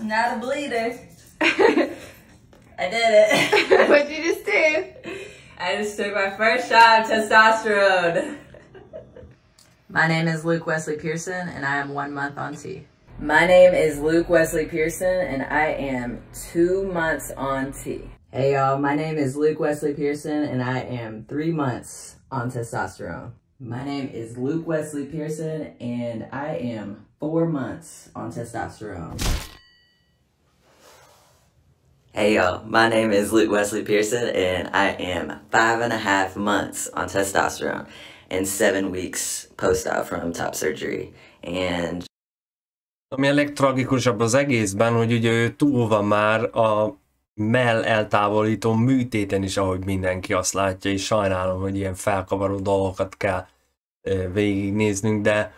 I'm not a bleeder. I did it. What'd you just do? I just took my first shot of testosterone. My name is Luke Wesley Pearson, and I am one month on T. My name is Luke Wesley Pearson, and I am two months on T. Hey y'all, my name is Luke Wesley Pearson, and I am three months on testosterone. My name is Luke Wesley Pearson, and I am four months on testosterone. Hey y'all, my name is Luke Wesley Pearson and I am five and a half months on testosterone and seven weeks post-op from top surgery. And ami a legtragikusabb az egészben, hogy ugye ő túl van már a mell eltávolító műtéten is, ahogy mindenki azt látja, és sajnálom, hogy ilyen felkavaró dolgokat kell végignéznünk, de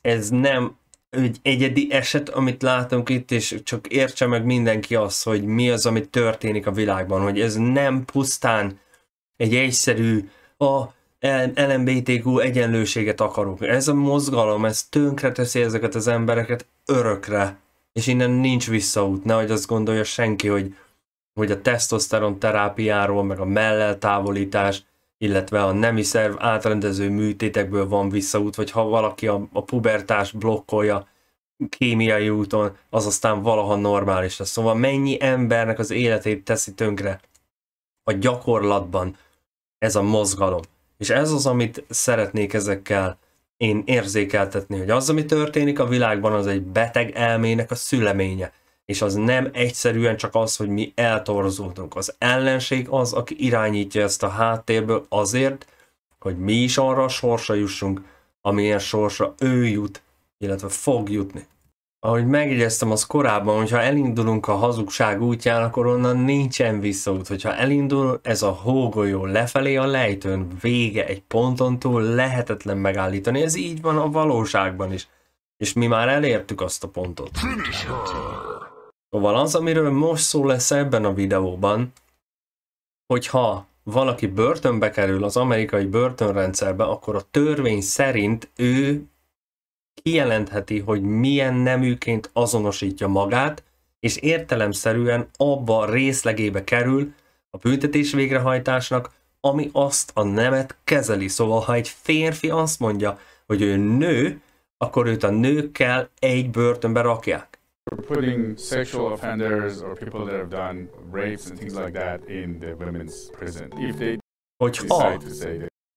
ez nem egy egyedi eset, amit látunk itt, és csak értse meg mindenki az, hogy mi az, ami történik a világban, hogy ez nem pusztán egy egyszerű a LMBTQ egyenlőséget akarunk. Ez a mozgalom, ez teszi ezeket az embereket örökre, és innen nincs visszaút, nehogy azt gondolja senki, hogy, hogy a tesztoszteron terápiáról, meg a melleltávolítás, illetve a nemi szerv átrendező műtétekből van visszaút, vagy ha valaki a, a pubertás blokkolja kémiai úton, az aztán valaha normális lesz. Szóval mennyi embernek az életét teszi tönkre a gyakorlatban ez a mozgalom. És ez az, amit szeretnék ezekkel én érzékeltetni, hogy az, ami történik a világban, az egy beteg elmének a szüleménye és az nem egyszerűen csak az, hogy mi eltorzultunk. Az ellenség az, aki irányítja ezt a háttérből azért, hogy mi is arra a sorsa jussunk, amilyen sorsa ő jut, illetve fog jutni. Ahogy megjegyeztem az korábban, hogyha elindulunk a hazugság útján, akkor onnan nincsen visszaút. Hogyha elindul ez a hógolyó lefelé a lejtőn, vége egy ponton túl lehetetlen megállítani. Ez így van a valóságban is. És mi már elértük azt a pontot. Finisher. Szóval az, amiről most szó lesz ebben a videóban, hogyha valaki börtönbe kerül az amerikai börtönrendszerbe, akkor a törvény szerint ő kijelentheti, hogy milyen neműként azonosítja magát, és értelemszerűen abba a részlegébe kerül a büntetés végrehajtásnak, ami azt a nemet kezeli. Szóval, ha egy férfi azt mondja, hogy ő nő, akkor őt a nőkkel egy börtönbe rakják putting sexual offenders or people that have done rapes and things like that in the women's prison. If they hogyha,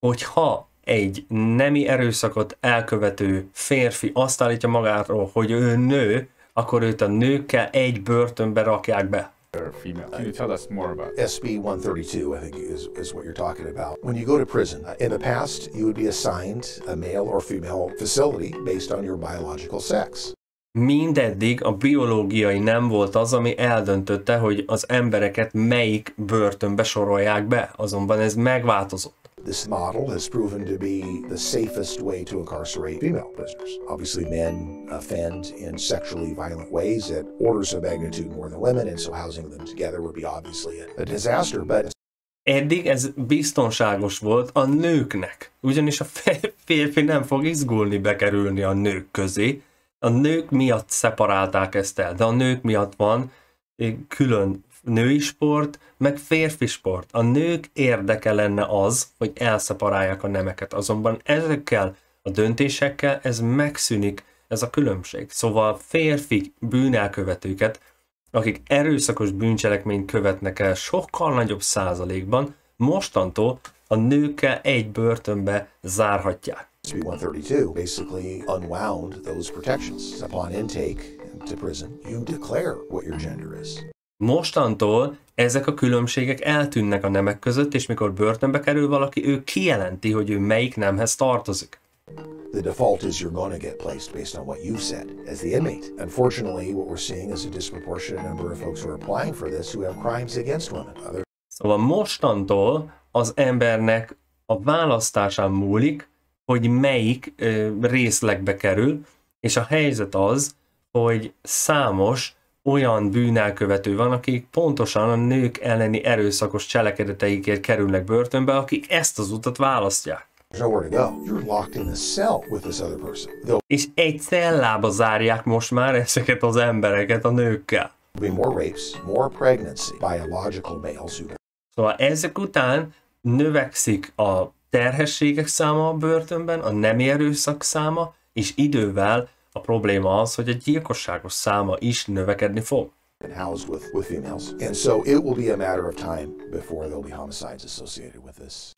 hogyha egy nemi erőszakot elkövető férfi azt állítja magáról, hogy ő nő, akkor őt a nőkkel egy börtönbe rakják be. Can you tell us more about that? SB 132, I think, is, is what you're talking about. When you go to prison, uh, in the past, you would be assigned a male or female facility based on your biological sex mindeddig a biológiai nem volt az, ami eldöntötte, hogy az embereket melyik börtönbe sorolják be, azonban ez megváltozott. This model has proven to be the safest way to incarcerate female prisoners. Obviously, men offend in sexually violent ways at orders of magnitude more than women, and so housing them together would be obviously a disaster. But Eddig ez biztonságos volt a nőknek, ugyanis a férfi nem fog izgulni bekerülni a nők közé, a nők miatt szeparálták ezt el, de a nők miatt van külön női sport, meg férfi sport. A nők érdeke lenne az, hogy elszeparálják a nemeket, azonban ezekkel a döntésekkel ez megszűnik, ez a különbség. Szóval férfi bűnelkövetőket, akik erőszakos bűncselekményt követnek el sokkal nagyobb százalékban, mostantól a nőkkel egy börtönbe zárhatják. SB 132 basically unwound those protections. Upon intake to prison, you declare what your gender is. Mostantól ezek a különbségek eltűnnek a nemek között, és mikor börtönbe kerül valaki, ő kijelenti, hogy ő melyik nemhez tartozik. The default is you're going to get placed based on what you said as the inmate. Unfortunately, what we're seeing is a disproportionate number of folks who are applying for this who have crimes against one another. Szóval mostantól az embernek a választásán múlik, hogy melyik ö, részlegbe kerül, és a helyzet az, hogy számos olyan bűnelkövető van, akik pontosan a nők elleni erőszakos cselekedeteikért kerülnek börtönbe, akik ezt az utat választják. És egy cellába zárják most már ezeket az embereket a nőkkel. More rapes, more pregnancy, biological males Szóval ezek után növekszik a terhességek száma a börtönben, a nem erőszak száma, és idővel a probléma az, hogy a gyilkosságos száma is növekedni fog. And with, with females. And so it will be a matter of time before there'll be homicides associated with this.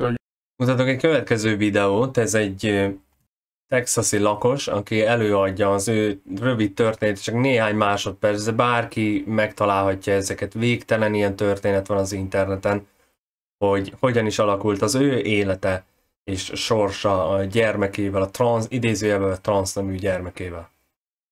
Mutatok egy következő videót, ez egy texasi lakos, aki előadja az ő rövid történet, csak néhány másodperc, de bárki megtalálhatja ezeket. Végtelen ilyen történet van az interneten hogy hogyan is alakult az ő élete és sorsa a gyermekével, a trans, idézőjelben a transznemű gyermekével.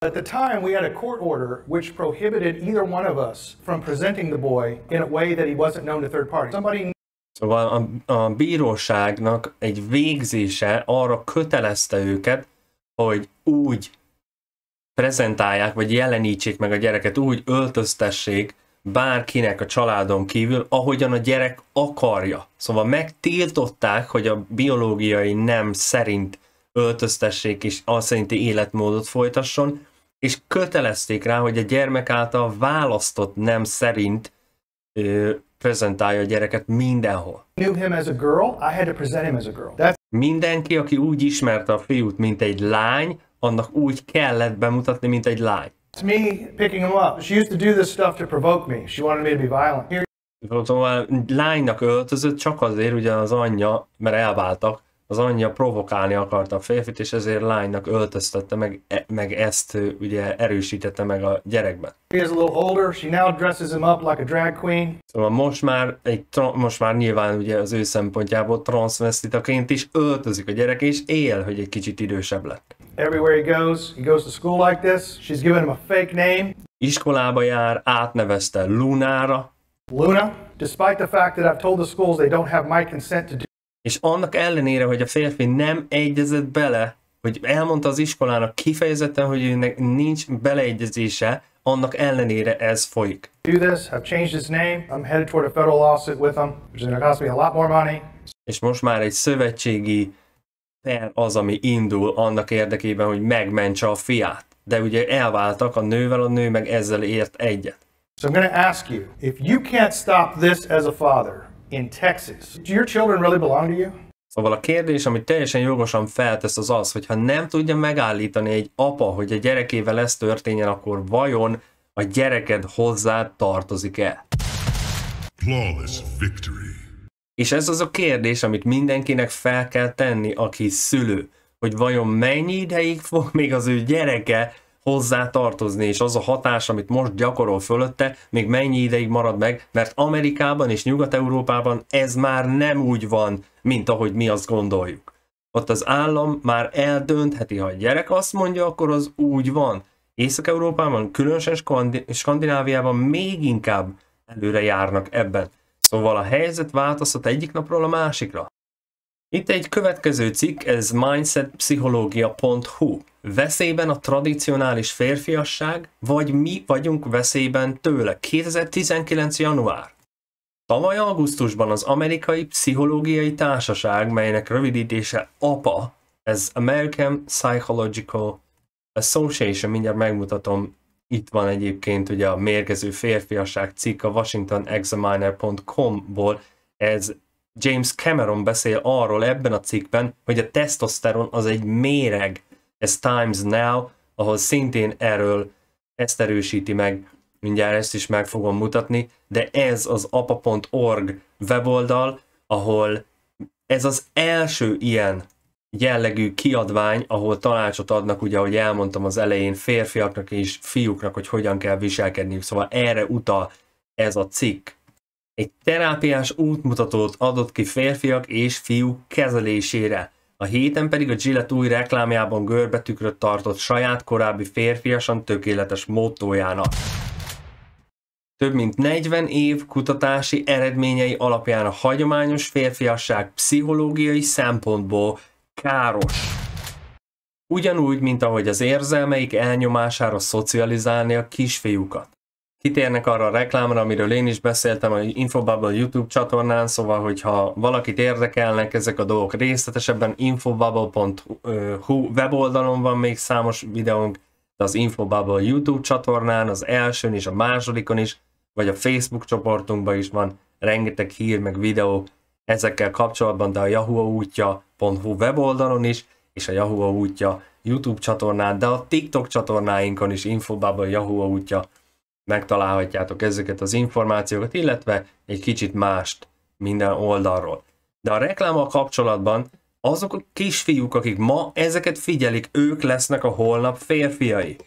At the time, we had a court order which prohibited either one of us from presenting the boy in a way that he wasn't known to third parties. Somebody... Szóval a, a bíróságnak egy végzése arra kötelezte őket, hogy úgy prezentálják, vagy jelenítsék meg a gyereket, úgy öltöztessék, bárkinek a családon kívül, ahogyan a gyerek akarja. Szóval megtiltották, hogy a biológiai nem szerint öltöztessék és az szerinti életmódot folytasson, és kötelezték rá, hogy a gyermek által választott nem szerint ö, prezentálja a gyereket mindenhol. Mindenki, aki úgy ismerte a fiút, mint egy lány, annak úgy kellett bemutatni, mint egy lány. It's me picking him up. She used to do this stuff to provoke me. She wanted me to be violent. Here Szóval lánynak öltözött csak azért, ugye az anyja, mert elváltak, az anyja provokálni akarta a férfit, és ezért lánynak öltöztette meg, e, meg ezt ugye erősítette meg a gyerekben. Szóval most már, egy, most már nyilván ugye az ő szempontjából transvestitaként is öltözik a gyerek, és él, hogy egy kicsit idősebb lett. Everywhere he goes, he goes to school like this. She's given him a fake name. Iskolába jár, átnevezte Lunára. Luna, despite the fact that I've told the schools they don't have my consent to do és annak ellenére, hogy a férfi nem egyezett bele, hogy elmondta az iskolának kifejezetten, hogy őnek nincs beleegyezése, annak ellenére ez folyik. Do this, I've changed his name, I'm headed toward a federal lawsuit with him, which is going to cost me a lot more money. És most már egy szövetségi per az, ami indul annak érdekében, hogy megmentse a fiát. De ugye elváltak a nővel, a nő meg ezzel ért egyet. So I'm going to ask you, if you can't stop this as a father in Texas, do your children really belong to you? Szóval a kérdés, amit teljesen jogosan feltesz az az, hogy ha nem tudja megállítani egy apa, hogy a gyerekével ez történjen, akkor vajon a gyereked hozzá tartozik-e? Flawless victory. És ez az a kérdés, amit mindenkinek fel kell tenni, aki szülő, hogy vajon mennyi ideig fog még az ő gyereke hozzá tartozni, és az a hatás, amit most gyakorol fölötte, még mennyi ideig marad meg, mert Amerikában és Nyugat-Európában ez már nem úgy van, mint ahogy mi azt gondoljuk. Ott az állam már eldöntheti, ha a gyerek azt mondja, akkor az úgy van. Észak-Európában, különösen Skandináviában még inkább előre járnak ebben. Szóval a helyzet változhat egyik napról a másikra. Itt egy következő cikk, ez mindsetpszichológia.hu. Veszélyben a tradicionális férfiasság, vagy mi vagyunk veszélyben tőle. 2019. január. Tavaly augusztusban az Amerikai Pszichológiai Társaság, melynek rövidítése APA, ez American Psychological Association, mindjárt megmutatom itt van egyébként ugye a mérgező férfiasság cikk a washingtonexaminer.com-ból. Ez James Cameron beszél arról ebben a cikkben, hogy a tesztoszteron az egy méreg. Ez Times Now, ahol szintén erről ezt erősíti meg, mindjárt ezt is meg fogom mutatni, de ez az apa.org weboldal, ahol ez az első ilyen jellegű kiadvány, ahol tanácsot adnak, ugye, ahogy elmondtam az elején, férfiaknak és fiúknak, hogy hogyan kell viselkedniük. Szóval erre utal ez a cikk. Egy terápiás útmutatót adott ki férfiak és fiúk kezelésére. A héten pedig a Gillette új reklámjában görbetükröt tartott saját korábbi férfiasan tökéletes módtójának. Több mint 40 év kutatási eredményei alapján a hagyományos férfiasság pszichológiai szempontból káros. Ugyanúgy, mint ahogy az érzelmeik elnyomására szocializálni a kisfiúkat. Kitérnek arra a reklámra, amiről én is beszéltem a Infobubble YouTube csatornán, szóval, hogyha valakit érdekelnek ezek a dolgok részletesebben, infobubble.hu weboldalon van még számos videónk, de az Infobubble YouTube csatornán, az elsőn és a másodikon is, vagy a Facebook csoportunkban is van rengeteg hír meg videó ezekkel kapcsolatban, de a Yahoo weboldalon is, és a Yahoo útja YouTube csatornán, de a TikTok csatornáinkon is infobában Yahoo útja megtalálhatjátok ezeket az információkat, illetve egy kicsit mást minden oldalról. De a reklámmal kapcsolatban azok a kisfiúk, akik ma ezeket figyelik, ők lesznek a holnap férfiai.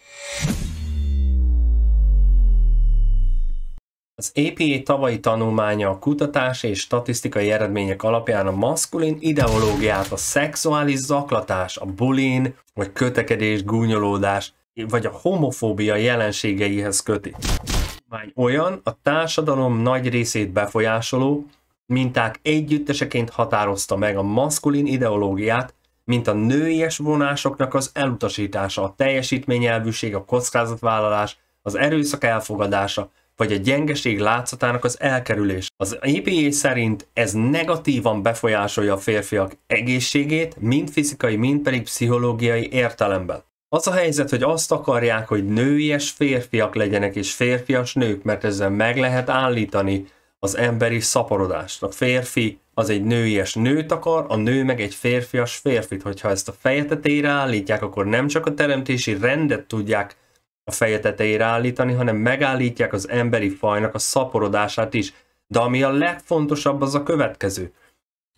Az APA tavalyi tanulmánya a kutatási és statisztikai eredmények alapján a maszkulin ideológiát, a szexuális zaklatás, a bulin, vagy kötekedés, gúnyolódás, vagy a homofóbia jelenségeihez köti. Olyan a társadalom nagy részét befolyásoló, minták együtteseként határozta meg a maszkulin ideológiát, mint a nőies vonásoknak az elutasítása, a teljesítményelvűség, a kockázatvállalás, az erőszak elfogadása, vagy a gyengeség látszatának az elkerülés. Az EPA szerint ez negatívan befolyásolja a férfiak egészségét, mind fizikai, mind pedig pszichológiai értelemben. Az a helyzet, hogy azt akarják, hogy nőies férfiak legyenek és férfias nők, mert ezzel meg lehet állítani az emberi szaporodást. A férfi az egy nőies nőt akar, a nő meg egy férfias férfit. Hogyha ezt a fejetetére állítják, akkor nem csak a teremtési rendet tudják a feje tetejére állítani, hanem megállítják az emberi fajnak a szaporodását is. De ami a legfontosabb, az a következő.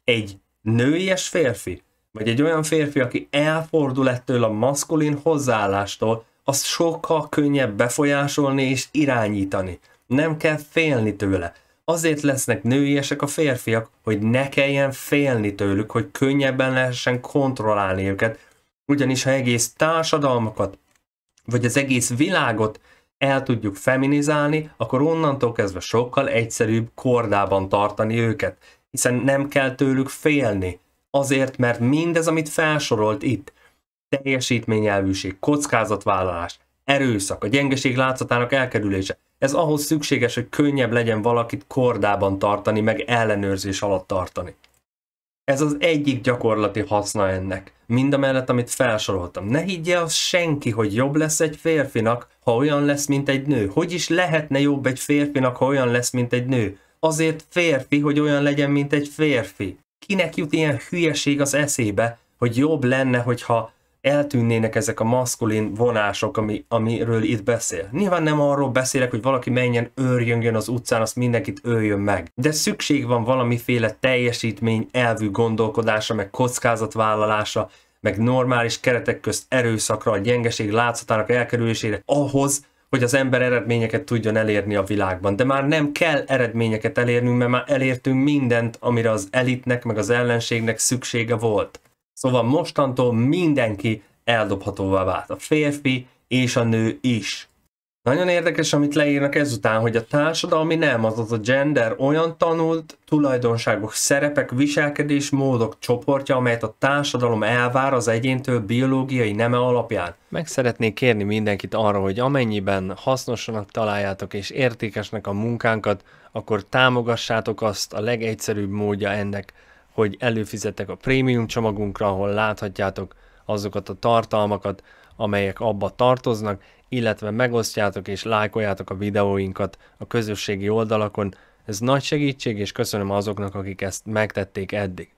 Egy nőies férfi, vagy egy olyan férfi, aki elfordul ettől a maszkulin hozzáállástól, az sokkal könnyebb befolyásolni és irányítani. Nem kell félni tőle. Azért lesznek nőiesek a férfiak, hogy ne kelljen félni tőlük, hogy könnyebben lehessen kontrollálni őket, ugyanis ha egész társadalmakat, vagy az egész világot el tudjuk feminizálni, akkor onnantól kezdve sokkal egyszerűbb kordában tartani őket, hiszen nem kell tőlük félni. Azért, mert mindez, amit felsorolt itt, teljesítményelvűség, kockázatvállalás, erőszak, a gyengeség látszatának elkerülése, ez ahhoz szükséges, hogy könnyebb legyen valakit kordában tartani, meg ellenőrzés alatt tartani. Ez az egyik gyakorlati haszna ennek. Mind a mellett, amit felsoroltam. Ne higgye az senki, hogy jobb lesz egy férfinak, ha olyan lesz, mint egy nő. Hogy is lehetne jobb egy férfinak, ha olyan lesz, mint egy nő? Azért férfi, hogy olyan legyen, mint egy férfi. Kinek jut ilyen hülyeség az eszébe, hogy jobb lenne, hogyha eltűnnének ezek a maszkulin vonások, ami, amiről itt beszél. Nyilván nem arról beszélek, hogy valaki menjen őrjöngjön az utcán, azt mindenkit öljön meg. De szükség van valamiféle teljesítmény elvű gondolkodása, meg kockázatvállalása, meg normális keretek közt erőszakra, a gyengeség látszatának elkerülésére, ahhoz, hogy az ember eredményeket tudjon elérni a világban. De már nem kell eredményeket elérnünk, mert már elértünk mindent, amire az elitnek, meg az ellenségnek szüksége volt. Szóval mostantól mindenki eldobhatóvá vált, a férfi és a nő is. Nagyon érdekes, amit leírnak ezután, hogy a társadalmi nem, azaz a gender olyan tanult tulajdonságok, szerepek, viselkedés, módok csoportja, amelyet a társadalom elvár az egyéntől biológiai neme alapján. Meg szeretnék kérni mindenkit arra, hogy amennyiben hasznosanak találjátok és értékesnek a munkánkat, akkor támogassátok azt a legegyszerűbb módja ennek, hogy előfizetek a prémium csomagunkra, ahol láthatjátok azokat a tartalmakat, amelyek abba tartoznak, illetve megosztjátok és lájkoljátok a videóinkat a közösségi oldalakon. Ez nagy segítség, és köszönöm azoknak, akik ezt megtették eddig.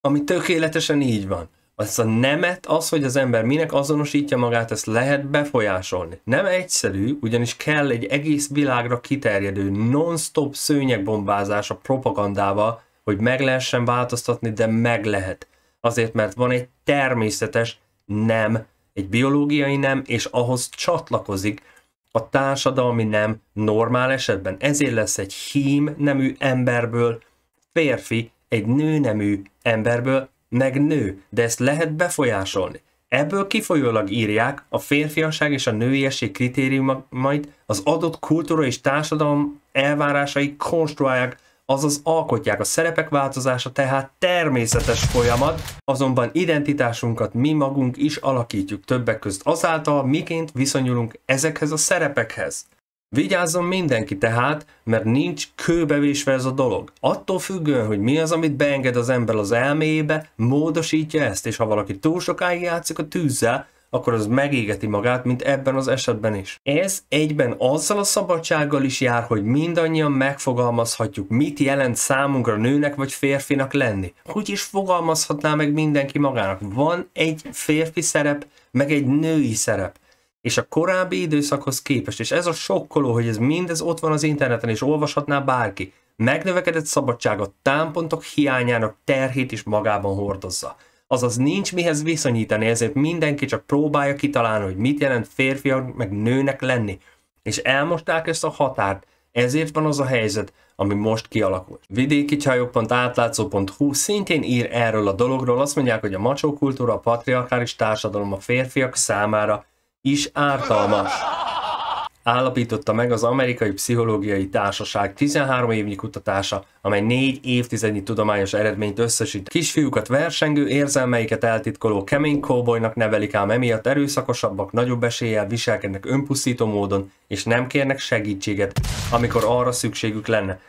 Ami tökéletesen így van. Az a nemet, az, hogy az ember minek azonosítja magát, ezt lehet befolyásolni. Nem egyszerű, ugyanis kell egy egész világra kiterjedő non-stop szőnyegbombázás a propagandával, hogy meg lehessen változtatni, de meg lehet. Azért, mert van egy természetes nem, egy biológiai nem, és ahhoz csatlakozik a társadalmi nem normál esetben. Ezért lesz egy hím nemű emberből férfi, egy nő nemű emberből meg nő, de ezt lehet befolyásolni. Ebből kifolyólag írják a férfiasság és a nőiesség kritériumait, az adott kultúra és társadalom elvárásai konstruálják azaz alkotják a szerepek változása, tehát természetes folyamat, azonban identitásunkat mi magunk is alakítjuk többek közt azáltal, miként viszonyulunk ezekhez a szerepekhez. Vigyázzon mindenki tehát, mert nincs kőbevésve ez a dolog. Attól függően, hogy mi az, amit beenged az ember az elméjébe, módosítja ezt, és ha valaki túl sokáig játszik a tűzzel, akkor az megégeti magát, mint ebben az esetben is. Ez egyben azzal a szabadsággal is jár, hogy mindannyian megfogalmazhatjuk, mit jelent számunkra nőnek vagy férfinak lenni. Hogy is fogalmazhatná meg mindenki magának? Van egy férfi szerep, meg egy női szerep és a korábbi időszakhoz képest, és ez a sokkoló, hogy ez mindez ott van az interneten, és olvashatná bárki, megnövekedett a támpontok hiányának terhét is magában hordozza azaz nincs mihez viszonyítani, ezért mindenki csak próbálja kitalálni, hogy mit jelent férfiak meg nőnek lenni. És elmosták ezt a határt, ezért van az a helyzet, ami most kialakult. Vidéki csajok.átlátszó.hu szintén ír erről a dologról, azt mondják, hogy a macsókultúra a patriarkális társadalom a férfiak számára is ártalmas állapította meg az Amerikai Pszichológiai Társaság 13 évnyi kutatása, amely négy évtizednyi tudományos eredményt összesít. Kisfiúkat versengő érzelmeiket eltitkoló kemény kóbolynak nevelik ám emiatt erőszakosabbak nagyobb eséllyel viselkednek önpusztító módon, és nem kérnek segítséget, amikor arra szükségük lenne.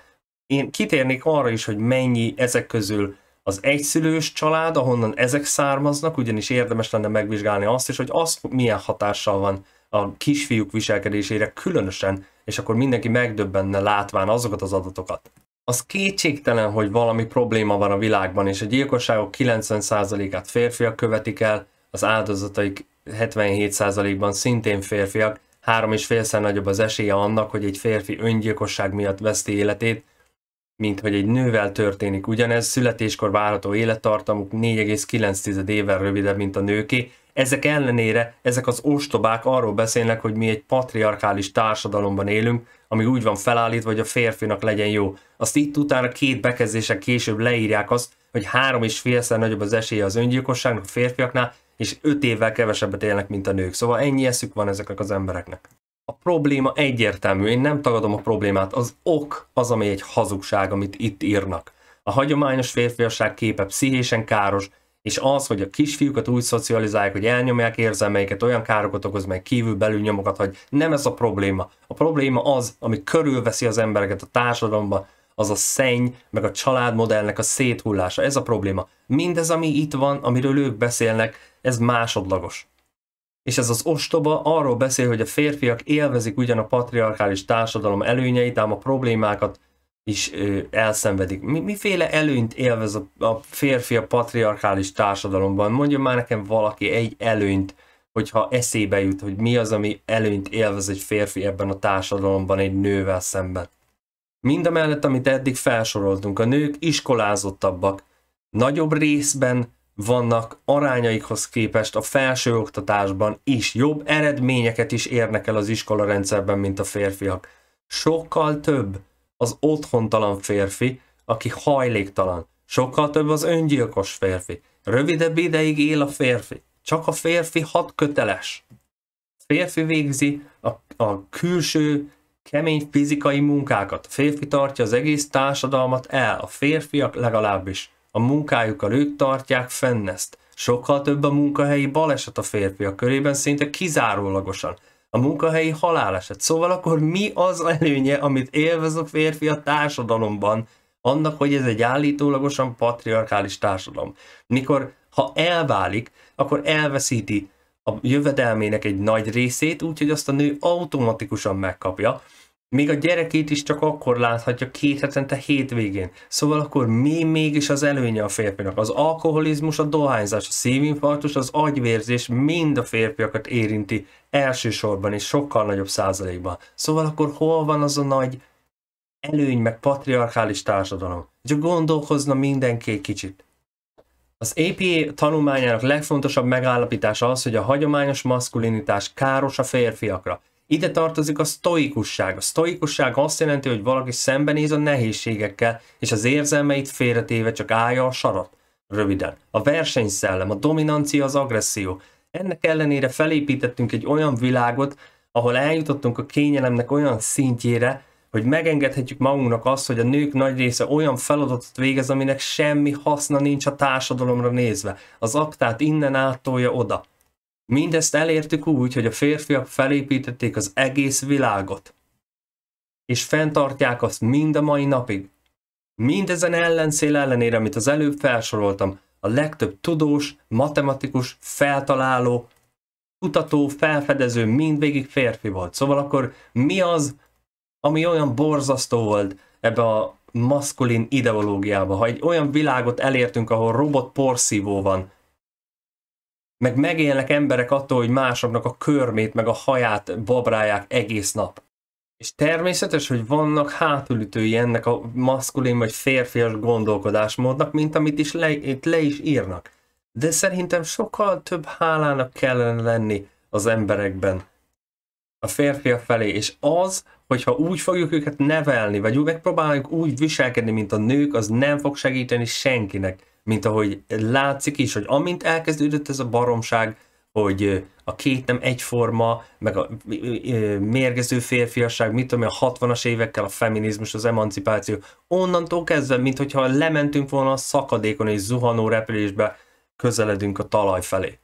Én kitérnék arra is, hogy mennyi ezek közül az egyszülős család, ahonnan ezek származnak, ugyanis érdemes lenne megvizsgálni azt is, hogy az milyen hatással van a kisfiúk viselkedésére különösen, és akkor mindenki megdöbbenne látván azokat az adatokat. Az kétségtelen, hogy valami probléma van a világban, és a gyilkosságok 90%-át férfiak követik el, az áldozataik 77%-ban szintén férfiak, három és félszer nagyobb az esélye annak, hogy egy férfi öngyilkosság miatt veszti életét, mint hogy egy nővel történik. Ugyanez születéskor várható élettartamuk 4,9 évvel rövidebb, mint a nőké, ezek ellenére ezek az ostobák arról beszélnek, hogy mi egy patriarkális társadalomban élünk, ami úgy van felállítva, hogy a férfinak legyen jó. Azt itt utána két bekezdésen később leírják azt, hogy három és félszer nagyobb az esélye az öngyilkosságnak a férfiaknál, és öt évvel kevesebbet élnek, mint a nők. Szóval ennyi eszük van ezeknek az embereknek. A probléma egyértelmű, én nem tagadom a problémát, az ok az, ami egy hazugság, amit itt írnak. A hagyományos férfiasság képe pszichésen káros, és az, hogy a kisfiúkat úgy szocializálják, hogy elnyomják érzelmeiket, olyan károkat okoz meg kívül belül nyomokat, hogy nem ez a probléma. A probléma az, ami körülveszi az embereket a társadalomba, az a szenny, meg a családmodellnek a széthullása. Ez a probléma. Mindez, ami itt van, amiről ők beszélnek, ez másodlagos. És ez az ostoba arról beszél, hogy a férfiak élvezik ugyan a patriarkális társadalom előnyeit, ám a problémákat is ö, elszenvedik. Mi, miféle előnyt élvez a, a férfi a patriarchális társadalomban? Mondja már nekem valaki egy előnyt, hogyha eszébe jut, hogy mi az, ami előnyt élvez egy férfi ebben a társadalomban egy nővel szemben. Mind a mellett, amit eddig felsoroltunk, a nők iskolázottabbak, nagyobb részben vannak arányaikhoz képest a felsőoktatásban is, jobb eredményeket is érnek el az iskolarendszerben, mint a férfiak. Sokkal több az otthontalan férfi, aki hajléktalan. Sokkal több az öngyilkos férfi. Rövidebb ideig él a férfi. Csak a férfi hat köteles. A férfi végzi a, a külső kemény fizikai munkákat. A férfi tartja az egész társadalmat el. A férfiak legalábbis a munkájukkal ők tartják fenn ezt. Sokkal több a munkahelyi baleset a férfiak körében, szinte kizárólagosan a munkahelyi haláleset. Szóval akkor mi az előnye, amit élvez a férfi a társadalomban, annak, hogy ez egy állítólagosan patriarkális társadalom. Mikor, ha elválik, akkor elveszíti a jövedelmének egy nagy részét, úgyhogy azt a nő automatikusan megkapja, még a gyerekét is csak akkor láthatja két hetente hétvégén. Szóval akkor mi mégis az előnye a férfinak? Az alkoholizmus, a dohányzás, a szívinfarktus, az agyvérzés mind a férfiakat érinti elsősorban és sokkal nagyobb százalékban. Szóval akkor hol van az a nagy előny meg patriarchális társadalom? Csak gondolkozna mindenki egy kicsit. Az APA tanulmányának legfontosabb megállapítása az, hogy a hagyományos maszkulinitás káros a férfiakra. Ide tartozik a sztoikusság. A sztoikusság azt jelenti, hogy valaki szembenéz a nehézségekkel, és az érzelmeit félretéve csak állja a sarat. Röviden. A versenyszellem, a dominancia, az agresszió. Ennek ellenére felépítettünk egy olyan világot, ahol eljutottunk a kényelemnek olyan szintjére, hogy megengedhetjük magunknak azt, hogy a nők nagy része olyan feladatot végez, aminek semmi haszna nincs a társadalomra nézve. Az aktát innen áttolja oda. Mindezt elértük úgy, hogy a férfiak felépítették az egész világot, és fenntartják azt mind a mai napig. Mindezen ellenszél ellenére, amit az előbb felsoroltam, a legtöbb tudós, matematikus, feltaláló, kutató, felfedező mindvégig férfi volt. Szóval akkor mi az, ami olyan borzasztó volt ebbe a maszkulin ideológiába, ha egy olyan világot elértünk, ahol robot porszívó van, meg megélnek emberek attól, hogy másoknak a körmét, meg a haját babráják egész nap. És természetes, hogy vannak hátulütői ennek a maszkulin vagy férfias gondolkodásmódnak, mint amit is le, itt le is írnak. De szerintem sokkal több hálának kellene lenni az emberekben a férfiak felé, és az, hogyha úgy fogjuk őket nevelni, vagy úgy megpróbáljuk úgy viselkedni, mint a nők, az nem fog segíteni senkinek mint ahogy látszik is, hogy amint elkezdődött ez a baromság, hogy a két nem egyforma, meg a mérgező férfiasság, mit tudom, a 60-as évekkel a feminizmus, az emancipáció, onnantól kezdve, mint lementünk volna a szakadékon és zuhanó repülésbe, közeledünk a talaj felé.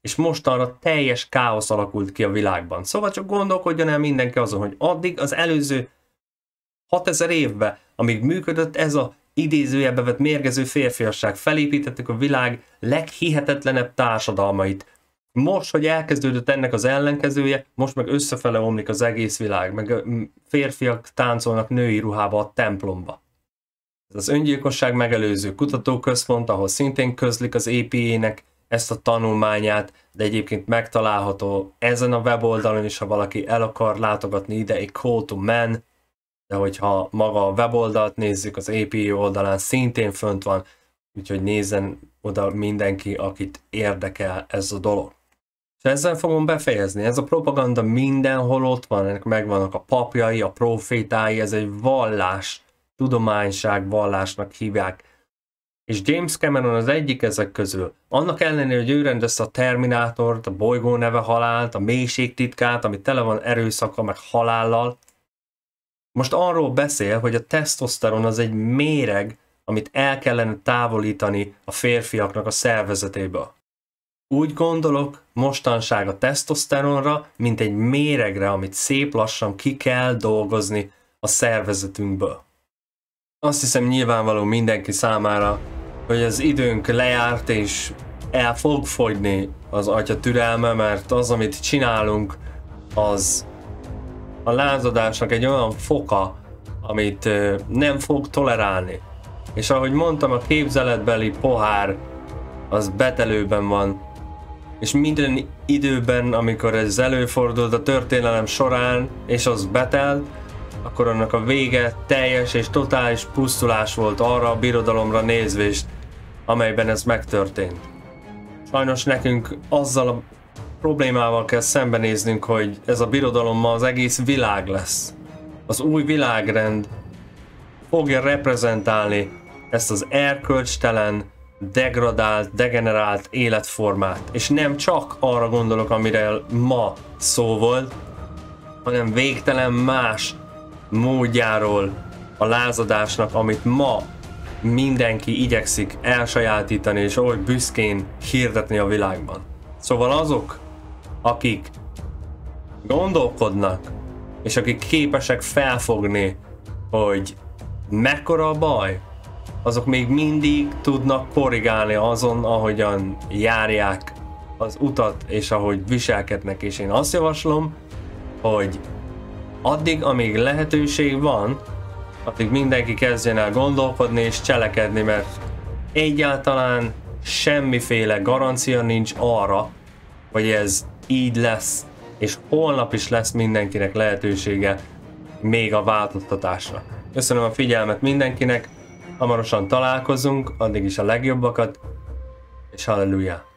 És mostanra teljes káosz alakult ki a világban. Szóval csak gondolkodjon el mindenki azon, hogy addig az előző 6000 évben, amíg működött ez a idézőjelbe vett mérgező férfiasság. Felépítettük a világ leghihetetlenebb társadalmait. Most, hogy elkezdődött ennek az ellenkezője, most meg összefele omlik az egész világ, meg férfiak táncolnak női ruhába a templomba. Ez az öngyilkosság megelőző kutatóközpont, ahol szintén közlik az EPA-nek ezt a tanulmányát, de egyébként megtalálható ezen a weboldalon is, ha valaki el akar látogatni ide, egy call to man, de hogyha maga a weboldalt nézzük, az API oldalán szintén fönt van, úgyhogy nézzen oda mindenki, akit érdekel ez a dolog. És ezzel fogom befejezni. Ez a propaganda mindenhol ott van, ennek megvannak a papjai, a profétái, ez egy vallás, tudományság vallásnak hívják. És James Cameron az egyik ezek közül. Annak ellenére, hogy ő rendezte a Terminátort, a bolygó neve halált, a mélység titkát, ami tele van erőszaka, meg halállal, most arról beszél, hogy a tesztoszteron az egy méreg, amit el kellene távolítani a férfiaknak a szervezetéből. Úgy gondolok mostanság a tesztoszteronra, mint egy méregre, amit szép lassan ki kell dolgozni a szervezetünkből. Azt hiszem nyilvánvaló mindenki számára, hogy az időnk lejárt és el fog fogyni az atya türelme, mert az, amit csinálunk, az a lázadásnak egy olyan foka, amit nem fog tolerálni. És ahogy mondtam, a képzeletbeli pohár az betelőben van, és minden időben, amikor ez előfordult a történelem során, és az betelt, akkor annak a vége teljes és totális pusztulás volt arra a birodalomra nézvést, amelyben ez megtörtént. Sajnos nekünk azzal a problémával kell szembenéznünk, hogy ez a birodalom ma az egész világ lesz. Az új világrend fogja reprezentálni ezt az erkölcstelen, degradált, degenerált életformát. És nem csak arra gondolok, amire ma szó volt, hanem végtelen más módjáról a lázadásnak, amit ma mindenki igyekszik elsajátítani, és oly büszkén hirdetni a világban. Szóval azok, akik gondolkodnak, és akik képesek felfogni, hogy mekkora a baj, azok még mindig tudnak korrigálni azon, ahogyan járják az utat, és ahogy viselkednek, és én azt javaslom, hogy addig, amíg lehetőség van, addig mindenki kezdjen el gondolkodni és cselekedni, mert egyáltalán semmiféle garancia nincs arra, hogy ez így lesz, és holnap is lesz mindenkinek lehetősége még a változtatásra. Köszönöm a figyelmet mindenkinek, hamarosan találkozunk, addig is a legjobbakat, és halleluja!